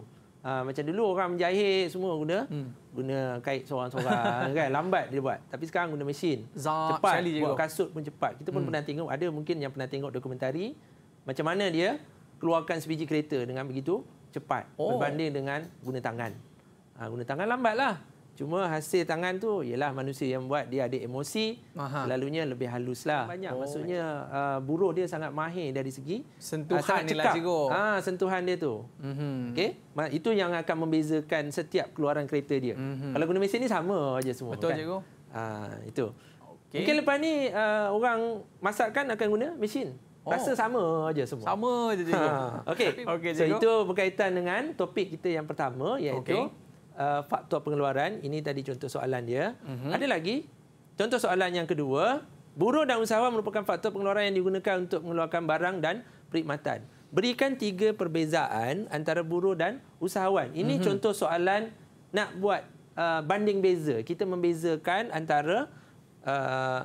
Uh, macam dulu orang menjahit semua guna hmm. guna kait seorang-seorang kan, kan lambat dia buat tapi sekarang guna mesin Zat cepat buat juga. kasut pun cepat kita pun hmm. pernah tengok ada mungkin yang pernah tengok dokumentari macam mana dia keluarkan sebiji kereta dengan begitu cepat oh. berbanding dengan guna tangan uh, guna tangan lambatlah Cuma hasil tangan tu ialah manusia yang buat dia ada emosi, lalunya selalunya lebih haluslah. Banyak oh, maksudnya uh, ah, buruh dia sangat mahir dari segi sentuhan uh, ah, inilah cikgu. Ha, sentuhan dia tu. Mm-hmm. Okey, itu yang akan membezakan setiap keluaran kereta dia. Mm-hmm. Kalau guna mesin ni sama aja semua. Betul kan? cikgu. Ha, itu. Okay. Mungkin lepas ni uh, orang masakkan akan guna mesin. Oh. Rasa sama aja semua. Sama aja cikgu. Ha. Okey. Okay, so itu berkaitan dengan topik kita yang pertama iaitu okay uh, faktor pengeluaran. Ini tadi contoh soalan dia. Mm-hmm. Ada lagi contoh soalan yang kedua. Buruh dan usahawan merupakan faktor pengeluaran yang digunakan untuk mengeluarkan barang dan perkhidmatan. Berikan tiga perbezaan antara buruh dan usahawan. Ini mm-hmm. contoh soalan nak buat uh, banding beza. Kita membezakan antara uh,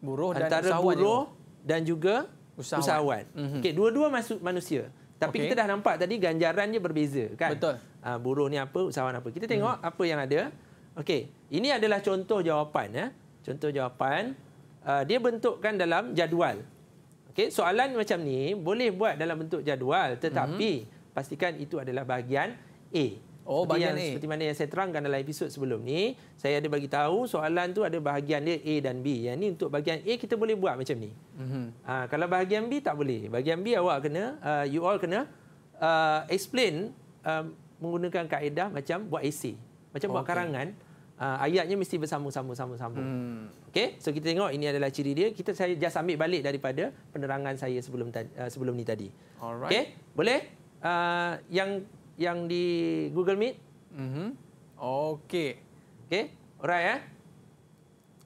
buruh dan antara usahawan. Antara buruh dan juga usahawan. usahawan. Mhm. dua-dua masuk manusia. Tapi okay. kita dah nampak tadi ganjaran dia berbeza kan? Betul. Uh, ah, buruh ni apa, usahawan apa. Kita tengok hmm. apa yang ada. Okey, ini adalah contoh jawapan. Ya. Contoh jawapan, uh, dia bentukkan dalam jadual. Okey, soalan macam ni boleh buat dalam bentuk jadual. Tetapi hmm. pastikan itu adalah bahagian A. Oh, seperti yang, A. seperti mana yang saya terangkan dalam episod sebelum ni, saya ada bagi tahu soalan tu ada bahagian dia A dan B. Yang ni untuk bahagian A kita boleh buat macam ni. Mm-hmm. Ha, kalau bahagian B tak boleh. Bahagian B awak kena uh, you all kena uh, explain um, menggunakan kaedah macam buat essay, macam oh, buat okay. karangan. Uh, ayatnya mesti bersambung-sambung-sambung-sambung. Hmm. Okey, so kita tengok ini adalah ciri dia. Kita saya just ambil balik daripada penerangan saya sebelum ta- uh, sebelum ni tadi. Alright. Okey, boleh? Uh, yang yang di Google Meet. Mm -hmm. Okey. Okey. Alright eh.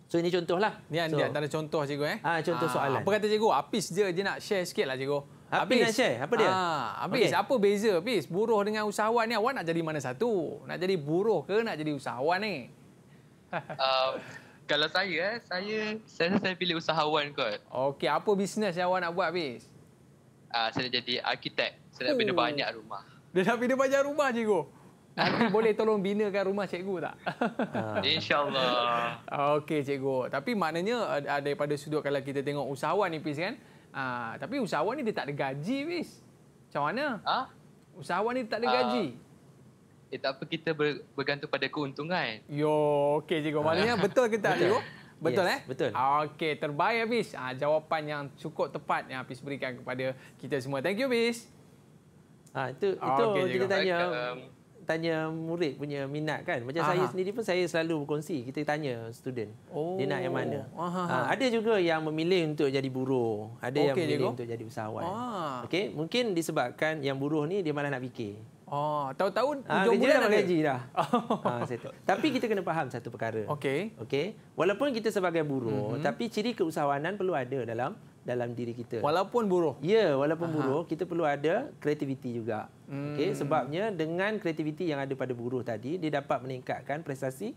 So ini contohlah. Ni so, dia antara contoh cikgu eh. Ah contoh ha, soalan. Apa kata cikgu? Apis dia je nak share sikitlah cikgu. Apis. Apis nak share? Apa dia? Ha, Apis. Okay. Apa beza Apis? Buruh dengan usahawan ni awak nak jadi mana satu? Nak jadi buruh ke nak jadi usahawan ni? Um, kalau saya eh, saya saya rasa saya pilih usahawan kot. Okey, apa bisnes yang awak nak buat Apis? Uh, saya jadi arkitek. Saya nak bina oh. banyak rumah. Dia nak bina banyak rumah cikgu. Nanti boleh tolong binakan rumah cikgu tak? InsyaAllah. Okey cikgu. Tapi maknanya eh, daripada sudut kalau kita tengok usahawan ni Pis kan. Uh, tapi usahawan ni dia tak ada gaji Pis. Macam mana? Ha? Usahawan ni tak ada uh, gaji. Ah. Eh tak apa kita ber, bergantung pada keuntungan. Yo, okey cikgu. Maknanya ah. betul ke tak cikgu? Betul yes, eh? Betul. Okey, terbaik Pis. Uh, jawapan yang cukup tepat yang Pis berikan kepada kita semua. Thank you Pis. Ha, itu ah, itu okay, kita tanya baik. Um, tanya murid punya minat kan. Macam Aha. saya sendiri pun saya selalu berkongsi. Kita tanya student oh. dia nak yang mana. Ha, ada juga yang memilih untuk jadi buruh. Ada okay, yang memilih Diego. untuk jadi usahawan. Ah. Okay? Mungkin disebabkan yang buruh ni dia malah nak fikir. Oh, ah, tahu-tahu ah, hujung ha, bulan dah gaji dah. Ha, tapi kita kena faham satu perkara. Okey. Okey. Walaupun kita sebagai buruh, mm-hmm. tapi ciri keusahawanan perlu ada dalam dalam diri kita. Walaupun buruh. Ya, walaupun Aha. buruh, kita perlu ada kreativiti juga. Hmm. Okey, sebabnya dengan kreativiti yang ada pada buruh tadi, dia dapat meningkatkan prestasi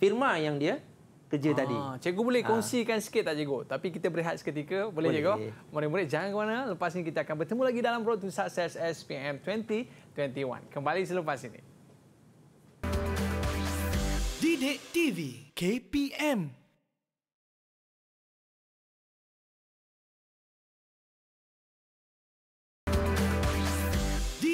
firma yang dia kerja ha, tadi. Cikgu boleh ah. kongsikan ha. sikit tak cikgu? Tapi kita berehat seketika, boleh, boleh. cikgu? Murid-murid jangan ke mana, lepas ini kita akan bertemu lagi dalam Road to Success SPM 2021. Kembali selepas ini. Didik TV KPM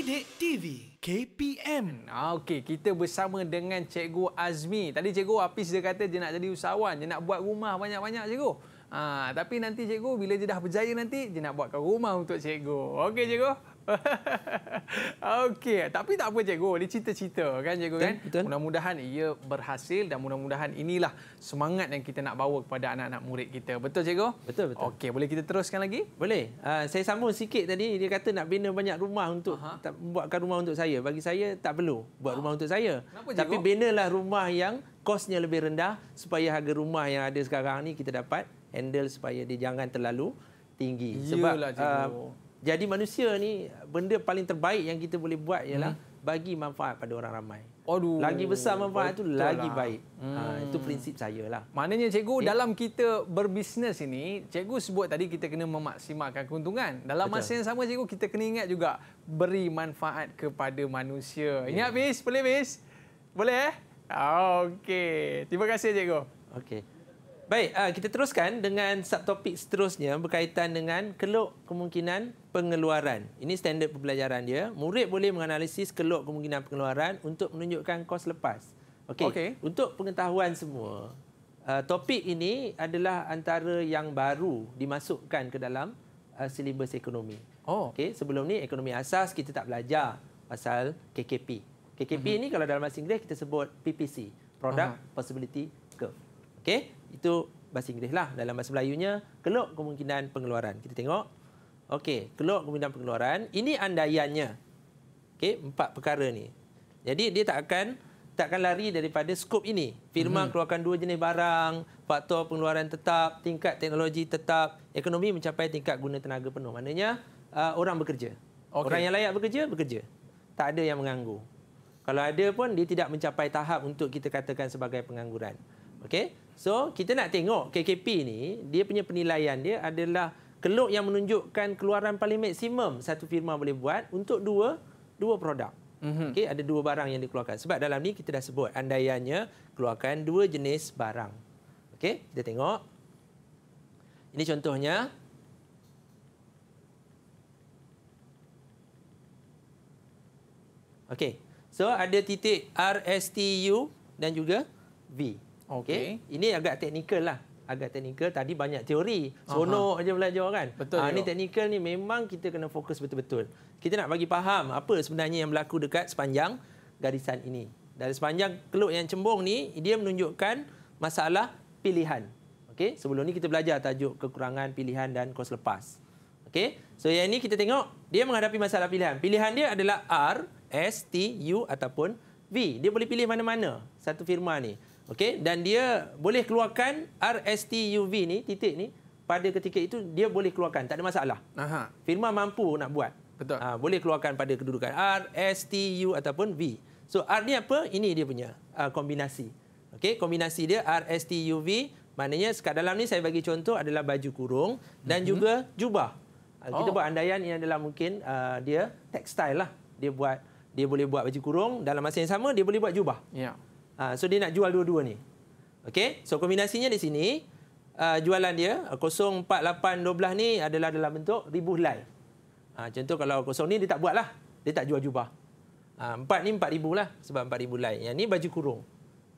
Sidik TV KPM. Ah, okey, kita bersama dengan Cikgu Azmi. Tadi Cikgu Apis dia kata dia nak jadi usahawan, dia nak buat rumah banyak-banyak Cikgu. Ha, tapi nanti Cikgu bila dia dah berjaya nanti, dia nak buatkan rumah untuk Cikgu. Okey Cikgu. Okey, tapi tak apa cikgu, ini cita cerita kan cikgu kan? Mudah-mudahan ia berhasil dan mudah-mudahan inilah semangat yang kita nak bawa kepada anak-anak murid kita. Betul cikgu? Betul, betul. Okey, boleh kita teruskan lagi? Boleh. Uh, saya sambung sikit tadi, dia kata nak bina banyak rumah untuk tak, buatkan rumah untuk saya. Bagi saya, tak perlu buat ha. rumah untuk saya. Kenapa, tapi binalah rumah yang kosnya lebih rendah supaya harga rumah yang ada sekarang ni kita dapat handle supaya dia jangan terlalu tinggi. Yalah, Sebab... Uh, jadi manusia ni benda paling terbaik yang kita boleh buat ialah hmm. bagi manfaat pada orang ramai. Aduh, lagi besar manfaat itu lagi lah. baik. Ha, hmm. Ha, itu prinsip saya lah. Maknanya cikgu okay. dalam kita berbisnes ini, cikgu sebut tadi kita kena memaksimalkan keuntungan. Dalam Betul. masa yang sama cikgu kita kena ingat juga beri manfaat kepada manusia. Yeah. Ingat bis, boleh bis? Boleh eh? Oh, Okey. Terima kasih cikgu. Okey. Baik, ah, kita teruskan dengan subtopik seterusnya berkaitan dengan keluk kemungkinan pengeluaran. Ini standard pembelajaran dia. Murid boleh menganalisis keluk kemungkinan pengeluaran untuk menunjukkan kos lepas. Okey. Okay. Untuk pengetahuan semua, uh, topik ini adalah antara yang baru dimasukkan ke dalam uh, silibus ekonomi. Oh. Okey, sebelum ni ekonomi asas kita tak belajar pasal KKP. KKP uh-huh. Mhm. ini kalau dalam bahasa Inggeris kita sebut PPC, Product uh-huh. Possibility Curve. Okey, itu bahasa Inggerislah. Dalam bahasa Melayunya keluk kemungkinan pengeluaran. Kita tengok Okey, keluar kemudian pengeluaran. Ini andaiannya. Okey, empat perkara ni. Jadi dia tak akan tak akan lari daripada skop ini. Firma hmm. keluarkan dua jenis barang, faktor pengeluaran tetap, tingkat teknologi tetap, ekonomi mencapai tingkat guna tenaga penuh. Maknanya uh, orang bekerja. Okay. Orang yang layak bekerja, bekerja. Tak ada yang menganggur. Kalau ada pun dia tidak mencapai tahap untuk kita katakan sebagai pengangguran. Okey. So, kita nak tengok KKP ni, dia punya penilaian dia adalah keluk yang menunjukkan keluaran paling maksimum satu firma boleh buat untuk dua dua produk. Mhm. Okay, ada dua barang yang dikeluarkan. Sebab dalam ni kita dah sebut andaiannya keluarkan dua jenis barang. okay kita tengok. Ini contohnya. okay So ada titik RSTU dan juga V. Okey. Okay. Ini agak teknikal lah agak teknikal tadi banyak teori sonok aja belajar kan betul ha, ni teknikal ni memang kita kena fokus betul-betul kita nak bagi faham apa sebenarnya yang berlaku dekat sepanjang garisan ini dari sepanjang keluk yang cembung ni dia menunjukkan masalah pilihan okey sebelum ni kita belajar tajuk kekurangan pilihan dan kos lepas okey so yang ni kita tengok dia menghadapi masalah pilihan pilihan dia adalah R S T U ataupun V dia boleh pilih mana-mana satu firma ni Okey, dan dia boleh keluarkan RSTUV ni titik ni pada ketika itu dia boleh keluarkan, tak ada masalah. Aha. Firma mampu nak buat. Betul. Ha, boleh keluarkan pada kedudukan R S T U ataupun V. So R ni apa? Ini dia punya uh, kombinasi. Okey, kombinasi dia R S T U V maknanya sekat dalam ni saya bagi contoh adalah baju kurung dan mm -hmm. juga jubah. Ha, oh. Kita buat andaian ini adalah mungkin uh, dia tekstil lah. Dia buat dia boleh buat baju kurung dalam masa yang sama dia boleh buat jubah. Ya. Yeah. Ha, so dia nak jual dua-dua ni. Okey. So kombinasinya di sini uh, jualan dia 04812 ah, ni adalah dalam bentuk ribu helai. Ha, contoh kalau kosong ni dia tak buatlah. Dia tak jual jubah. Ha, empat ni empat ribu lah sebab empat ribu lain. Yang ni baju kurung.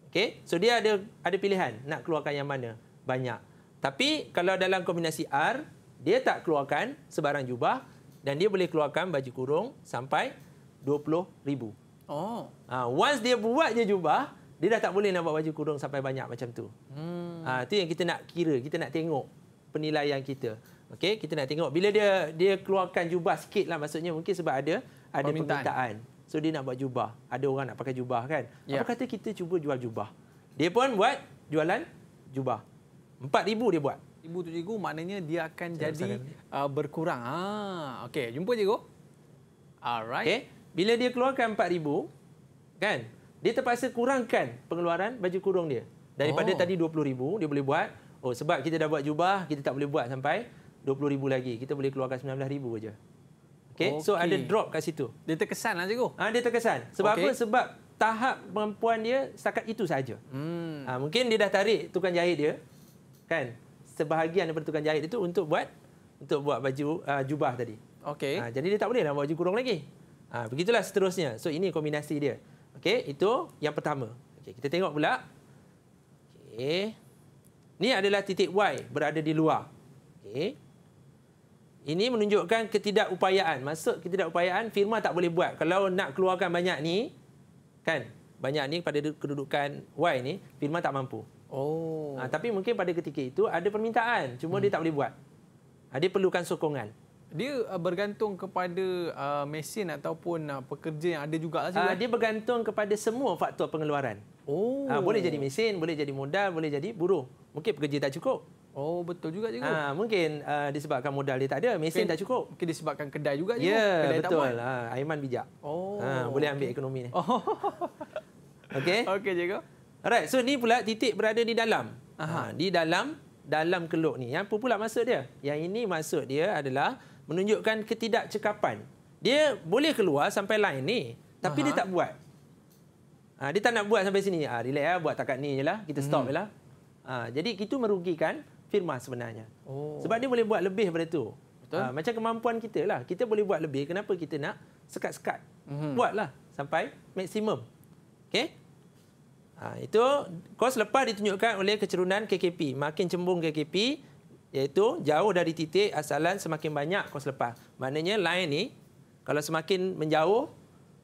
Okay? So dia ada ada pilihan nak keluarkan yang mana. Banyak. Tapi kalau dalam kombinasi R, dia tak keluarkan sebarang jubah dan dia boleh keluarkan baju kurung sampai dua puluh ribu. Oh. Ha, once dia buat je jubah, dia dah tak boleh nak buat baju kurung sampai banyak macam tu. Hmm. Ah, tu yang kita nak kira, kita nak tengok penilaian kita. Okey, kita nak tengok bila dia dia keluarkan jubah sikit lah maksudnya mungkin sebab ada ada permintaan. permintaan. So dia nak buat jubah. Ada orang nak pakai jubah kan. Yeah. Apa kata kita cuba jual jubah? Dia pun buat jualan jubah. 4000 dia buat. 1000 tu cikgu maknanya dia akan Saya jadi uh, berkurang. Ha, ah, okey, jumpa cikgu. Alright. Okay. Bila dia keluarkan 4000 kan? dia terpaksa kurangkan pengeluaran baju kurung dia. Daripada oh. tadi 20,000 dia boleh buat. Oh sebab kita dah buat jubah, kita tak boleh buat sampai 20,000 lagi. Kita boleh keluarkan 19,000 aja. Okey. Okay. So ada drop kat situ. Dia terkesan terkesanlah cikgu. Ah ha, dia terkesan. Sebab okay. apa? Sebab tahap perempuan dia setakat itu saja. Hmm. Ha, mungkin dia dah tarik tukang jahit dia. Kan? Sebahagian daripada tukang jahit itu untuk buat untuk buat baju uh, jubah tadi. Okay. Ha, ah, jadi dia tak boleh nak buat baju kurung lagi. Ha, begitulah seterusnya. So ini kombinasi dia. Okey, itu yang pertama. Okey, kita tengok pula. Okey. Ni adalah titik Y berada di luar. Okey. Ini menunjukkan ketidakupayaan. Maksud ketidakupayaan firma tak boleh buat. Kalau nak keluarkan banyak ni, kan? Banyak ni pada kedudukan Y ni, firma tak mampu. Oh. Ha, tapi mungkin pada ketika itu ada permintaan, cuma hmm. dia tak boleh buat. Ha, dia perlukan sokongan dia uh, bergantung kepada uh, mesin ataupun uh, pekerja yang ada juga. Uh, ah, dia bergantung kepada semua faktor pengeluaran. Oh. Uh, boleh jadi mesin, boleh jadi modal, boleh jadi buruh. Mungkin pekerja tak cukup. Oh betul juga juga. Ha, mungkin uh, disebabkan modal dia tak ada, mesin okay. tak cukup. Mungkin disebabkan kedai juga ya, juga. Yeah, betul. tak buat. Ha, Aiman bijak. Oh. Ha, boleh ambil ekonomi ni. Oh. Okey. Okey juga. Alright, so ni pula titik berada di dalam. Aha. Ha, di dalam dalam keluk ni. Yang pula masuk dia? Yang ini masuk dia adalah menunjukkan ketidakcekapan. Dia boleh keluar sampai line ni, tapi Aha. dia tak buat. Ha, dia tak nak buat sampai sini. Ha, relax lah, buat takat ni je lah. Kita stop hmm. je lah. Ha, jadi, itu merugikan firma sebenarnya. Oh. Sebab dia boleh buat lebih daripada itu. Betul? Ha, macam kemampuan kita lah. Kita boleh buat lebih. Kenapa kita nak sekat-sekat? Hmm. Buatlah sampai maksimum. Okay? Ha, itu kos lepas ditunjukkan oleh kecerunan KKP. Makin cembung KKP, iaitu jauh dari titik asalan semakin banyak kos lepas. Maknanya line ni kalau semakin menjauh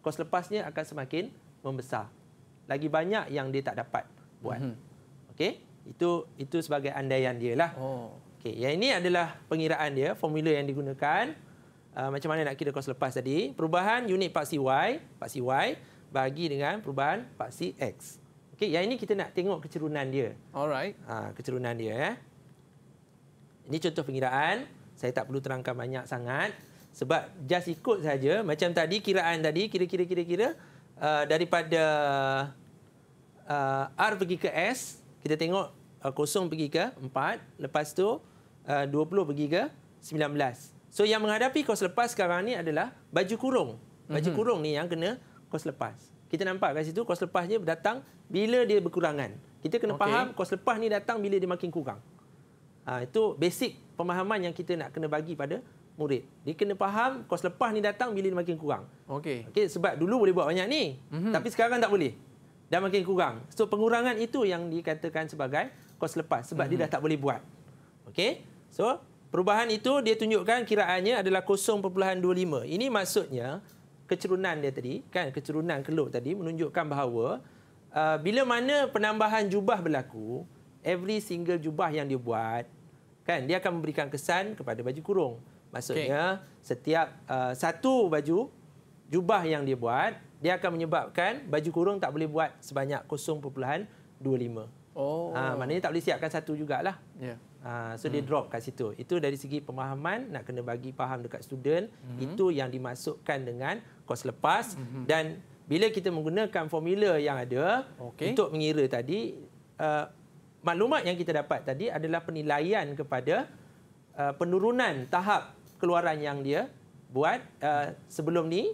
kos lepasnya akan semakin membesar. Lagi banyak yang dia tak dapat buat. Mhm. Okey? Itu itu sebagai andaian dia lah. Oh. Okey, yang ini adalah pengiraan dia, formula yang digunakan. Uh, macam mana nak kira kos lepas tadi? Perubahan unit paksi Y, paksi Y bagi dengan perubahan paksi X. Okey, yang ini kita nak tengok kecerunan dia. Alright. Ha, kecerunan dia eh. Ini contoh pengiraan. Saya tak perlu terangkan banyak sangat. Sebab just ikut saja. Macam tadi, kiraan tadi, kira-kira-kira-kira. Uh, daripada uh, R pergi ke S, kita tengok uh, kosong pergi ke 4. Lepas tu uh, 20 pergi ke 19. So yang menghadapi kos lepas sekarang ni adalah baju kurung. Baju mm -hmm. kurung ni yang kena kos lepas. Kita nampak kat situ kos lepasnya datang bila dia berkurangan. Kita kena okay. faham kos lepas ni datang bila dia makin kurang. Ha, itu basic pemahaman yang kita nak kena bagi pada murid. Dia kena faham kos lepas ni datang bila makin kurang. Okey. Okey sebab dulu boleh buat banyak ni, mm -hmm. tapi sekarang tak boleh. Dah makin kurang. So pengurangan itu yang dikatakan sebagai kos lepas sebab mm -hmm. dia mhm. dah tak boleh buat. Okey. So perubahan itu dia tunjukkan kiraannya adalah 0.25. Ini maksudnya kecerunan dia tadi, kan kecerunan kelop tadi menunjukkan bahawa uh, bila mana penambahan jubah berlaku, every single jubah yang dia buat kan dia akan memberikan kesan kepada baju kurung maksudnya okay. setiap uh, satu baju jubah yang dia buat dia akan menyebabkan baju kurung tak boleh buat sebanyak 0.25 oh ha maknanya tak boleh siapkan satu jugalah ya yeah. Uh, so hmm. dia drop kat situ. Itu dari segi pemahaman nak kena bagi faham dekat student hmm. itu yang dimasukkan dengan kos lepas hmm. dan bila kita menggunakan formula yang ada okay. untuk mengira tadi uh, maklumat yang kita dapat tadi adalah penilaian kepada uh, penurunan tahap keluaran yang dia buat uh, sebelum ni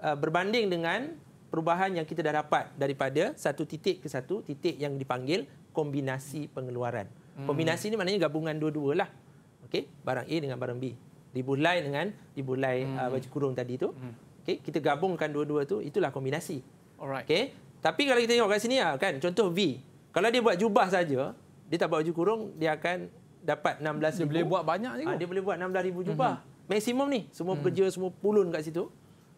uh, berbanding dengan perubahan yang kita dah dapat daripada satu titik ke satu titik yang dipanggil kombinasi pengeluaran. Hmm. Kombinasi ni maknanya gabungan dua dua lah, okay? barang A dengan barang B. Dibulai dengan dibulai uh, hmm. uh, baju kurung tadi tu. Hmm. Okey, kita gabungkan dua-dua tu itulah kombinasi. Okay? Tapi kalau kita tengok kat sini ah, kan contoh V, kalau dia buat jubah saja, dia tak buat baju kurung, dia akan dapat 16,000. Ah, dia boleh buat banyak juga. Ha, dia boleh buat 16,000 jubah. Mm-hmm. Maksimum ni. Semua mm. pekerja, semua pulun kat situ.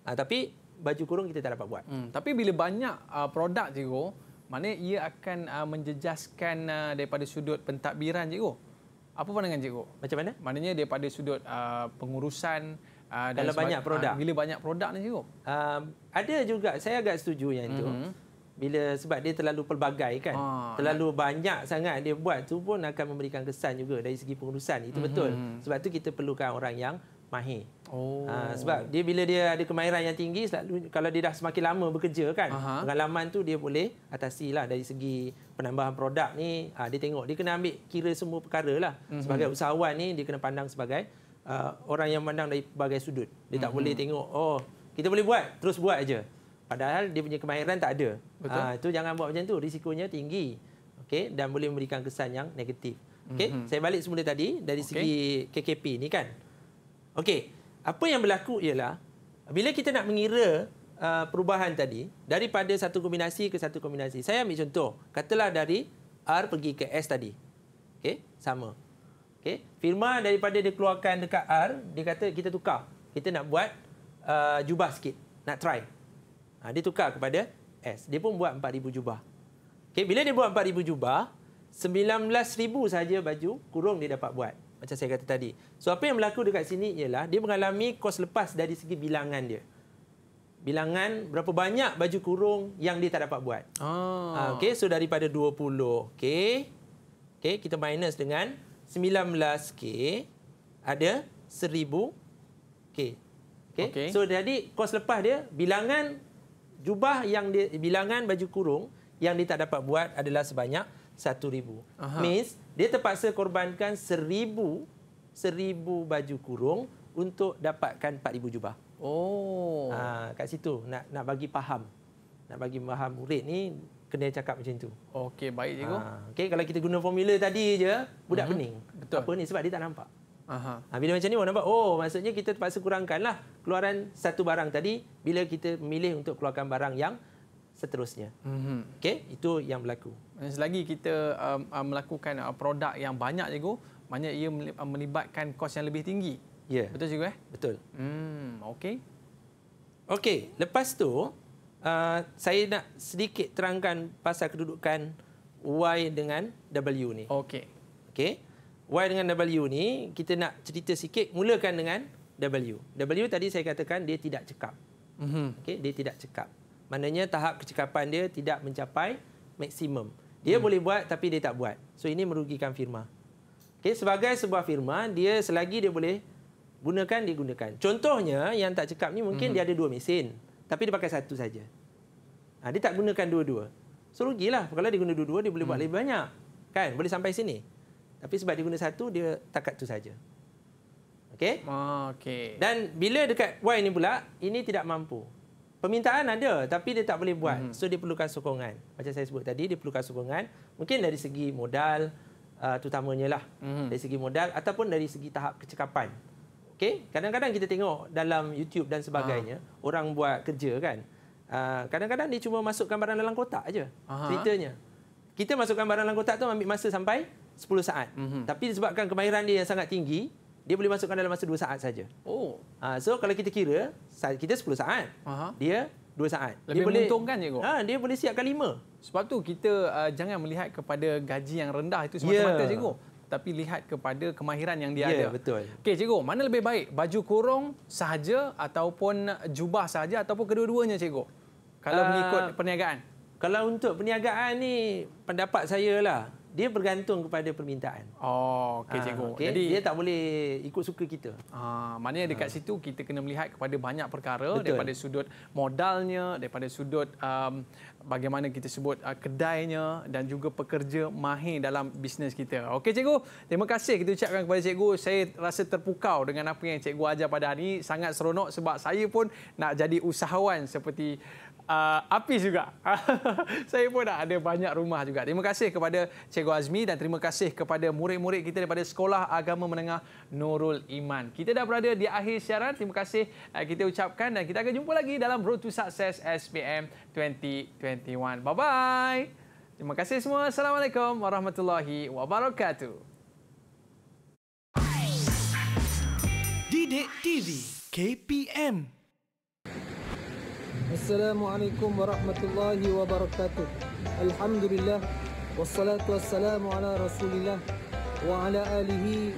Ha, tapi baju kurung kita tak dapat buat. Mm. Tapi bila banyak uh, produk, cikgu, maknanya ia akan uh, menjejaskan uh, daripada sudut pentadbiran, cikgu. Apa pandangan cikgu? Macam mana? Maknanya daripada sudut uh, pengurusan, Uh, kalau banyak produk. Uh, bila banyak produk ni cikgu? Uh, ada juga. Saya agak setuju yang itu. Mm-hmm bila sebab dia terlalu pelbagai kan ah, terlalu nah. banyak sangat dia buat tu pun akan memberikan kesan juga dari segi pengurusan itu mm-hmm. betul mhm, mhm. sebab tu kita perlukan orang yang mahir oh. ha, sebab dia bila dia ada kemahiran yang tinggi selalu, kalau dia dah semakin lama bekerja kan Aha. pengalaman tu dia boleh atasi lah dari segi penambahan produk ni ha, dia tengok dia kena ambil kira semua perkara lah mm-hmm. sebagai usahawan ni dia kena pandang sebagai uh, orang yang pandang dari berbagai sudut dia mm-hmm. tak mhm. boleh tengok oh kita boleh buat terus buat aja Padahal dia punya kemahiran tak ada. Itu ah, jangan buat macam tu. Risikonya tinggi. Okay? Dan boleh memberikan kesan yang negatif. Okay? Mm -hmm. Saya balik semula tadi dari okay. segi KKP ni kan. Okay. Apa yang berlaku ialah bila kita nak mengira uh, perubahan tadi daripada satu kombinasi ke satu kombinasi. Saya ambil contoh. Katalah dari R pergi ke S tadi. Okay? Sama. Okay? Firma daripada dia keluarkan dekat R, dia kata kita tukar. Kita nak buat uh, jubah sikit. Nak try. Ha, dia tukar kepada S. Dia pun buat 4,000 jubah. Okay, bila dia buat 4,000 jubah, 19,000 saja baju kurung dia dapat buat. Macam saya kata tadi. So, apa yang berlaku dekat sini ialah dia mengalami kos lepas dari segi bilangan dia. Bilangan berapa banyak baju kurung yang dia tak dapat buat. Oh. Ha, okay, so daripada 20. Okay. Okay, kita minus dengan 19K. Ada 1,000. Okay. Okay. okay. So, jadi kos lepas dia, bilangan jubah yang di, bilangan baju kurung yang dia tak dapat buat adalah sebanyak satu ribu. Miss, dia terpaksa korbankan seribu, seribu baju kurung untuk dapatkan empat ribu jubah. Oh. Ha, kat situ nak nak bagi paham, Nak bagi paham murid ni kena cakap macam tu. Okey, baik cikgu. Ha, Okey, kalau kita guna formula tadi je, budak mm-hmm. pening. Betul. Apa ni sebab dia tak nampak. Aha. Ha, bila macam ni, orang nampak, oh maksudnya kita terpaksa kurangkanlah keluaran satu barang tadi bila kita memilih untuk keluarkan barang yang seterusnya. Mm-hmm. Okey, itu yang berlaku. Selagi kita um, um, uh, melakukan produk yang banyak, cikgu, banyak ia uh, melibatkan kos yang lebih tinggi. Yeah. Betul, cikgu? Eh? Betul. Hmm, Okey. Okey, lepas tu uh, saya nak sedikit terangkan pasal kedudukan Y dengan W ni. Okey. Okey. Y dengan W ni kita nak cerita sikit mulakan dengan W. W tadi saya katakan dia tidak cekap. Mm-hmm. Okay, dia tidak cekap. Maknanya tahap kecekapan dia tidak mencapai maksimum. Dia mm. boleh buat tapi dia tak buat. So ini merugikan firma. Okay, sebagai sebuah firma, dia selagi dia boleh gunakan digunakan. Contohnya yang tak cekap ni mungkin mm-hmm. dia ada dua mesin tapi dia pakai satu saja. Ha, dia tak gunakan dua-dua. So rugilah kalau dia guna dua-dua dia boleh mm. buat hmm. lebih banyak. Kan? Boleh sampai sini. Tapi sebab dia guna satu, dia takat tu saja. Okey? Ah, okey. Dan bila dekat Y ni pula, ini tidak mampu. Permintaan ada tapi dia tak boleh buat. Hmm. So dia perlukan sokongan. Macam saya sebut tadi, dia perlukan sokongan mungkin dari segi modal uh, terutamanya lah. Hmm. Dari segi modal ataupun dari segi tahap kecekapan. Okey? Kadang-kadang kita tengok dalam YouTube dan sebagainya, ha. orang buat kerja kan. Kadang-kadang dia cuma masukkan barang dalam kotak aja Ceritanya Kita masukkan barang dalam kotak tu Ambil masa sampai 10 saat. Mm -hmm. Tapi disebabkan kemahiran dia yang sangat tinggi, dia boleh masukkan dalam masa 2 saat saja. Oh. Uh, so kalau kita kira, kita 10 saat, uh dia 2 saat. Lebih dia menguntungkan boleh, cikgu. Uh, dia boleh siapkan 5. Sebab tu kita uh, jangan melihat kepada gaji yang rendah itu ya. semata-mata yeah. cikgu. Tapi lihat kepada kemahiran yang dia yeah, ada. Betul. Okey cikgu, mana lebih baik? Baju kurung sahaja ataupun jubah sahaja ataupun kedua-duanya cikgu? Kalau uh, mengikut perniagaan. Kalau untuk perniagaan ni pendapat saya lah dia bergantung kepada permintaan. Oh, okey ah, cikgu. okay. Jadi dia tak boleh ikut suka kita. Ah, ha, maknanya dekat ha. situ kita kena melihat kepada banyak perkara Betul. daripada sudut modalnya, daripada sudut um, bagaimana kita sebut uh, kedainya dan juga pekerja mahir dalam bisnes kita. Okey cikgu, terima kasih kita ucapkan kepada cikgu. Saya rasa terpukau dengan apa yang cikgu ajar pada hari ini. Sangat seronok sebab saya pun nak jadi usahawan seperti uh, ah, Apis juga. saya pun dah ada banyak rumah juga. Terima kasih kepada Cikgu Azmi dan terima kasih kepada murid-murid kita daripada Sekolah Agama Menengah Nurul Iman. Kita dah berada di akhir siaran. Terima kasih eh, kita ucapkan dan kita akan jumpa lagi dalam Road to Success SPM 2021. Bye-bye. Terima kasih semua. Assalamualaikum warahmatullahi wabarakatuh. Didik TV KPM Assalamualaikum warahmatullahi wabarakatuh. Alhamdulillah wassalatu wassalamu ala Rasulillah wa ala alihi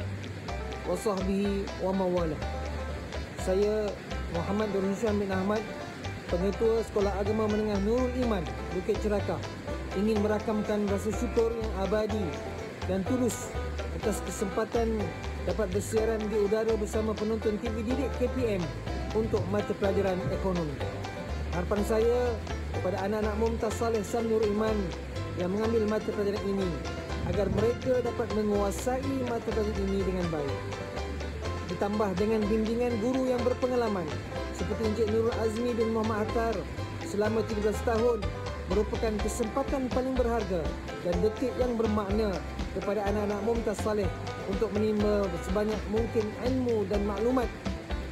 wa sahbihi wa mawala. Saya Muhammad Nur Hisham bin Ahmad, Pengetua Sekolah Agama Menengah Nurul Iman, Bukit Ceraka ingin merakamkan rasa syukur yang abadi dan tulus atas kesempatan dapat bersiaran di udara bersama penonton TV Didik KPM untuk mata pelajaran ekonomi. Harapan saya kepada anak-anak Mumtaz Saleh Sam Nur Iman yang mengambil mata pelajaran ini agar mereka dapat menguasai mata pelajaran ini dengan baik. Ditambah dengan bimbingan guru yang berpengalaman seperti Encik Nurul Azmi bin Muhammad Attar selama 13 tahun merupakan kesempatan paling berharga dan detik yang bermakna kepada anak-anak Mumtaz Saleh untuk menerima sebanyak mungkin ilmu dan maklumat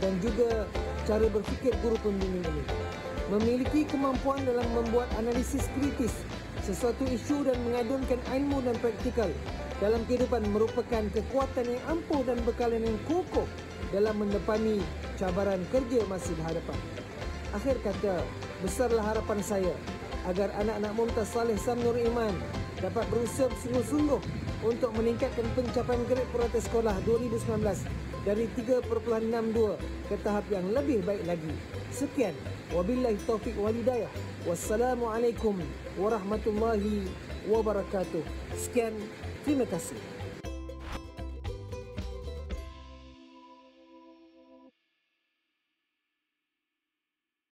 dan juga cara berfikir guru pembimbing ini memiliki kemampuan dalam membuat analisis kritis sesuatu isu dan mengadunkan ilmu dan praktikal dalam kehidupan merupakan kekuatan yang ampuh dan bekalan yang kukuh dalam mendepani cabaran kerja masih berhadapan. Akhir kata, besarlah harapan saya agar anak-anak Muntas Saleh Samnur Iman dapat berusaha sungguh-sungguh untuk meningkatkan pencapaian grade purata sekolah 2019 dari 3.62 ke tahap yang lebih baik lagi. Sekian, wabillahi taufiq walidayah. Wassalamualaikum warahmatullahi wabarakatuh. Sekian, terima kasih.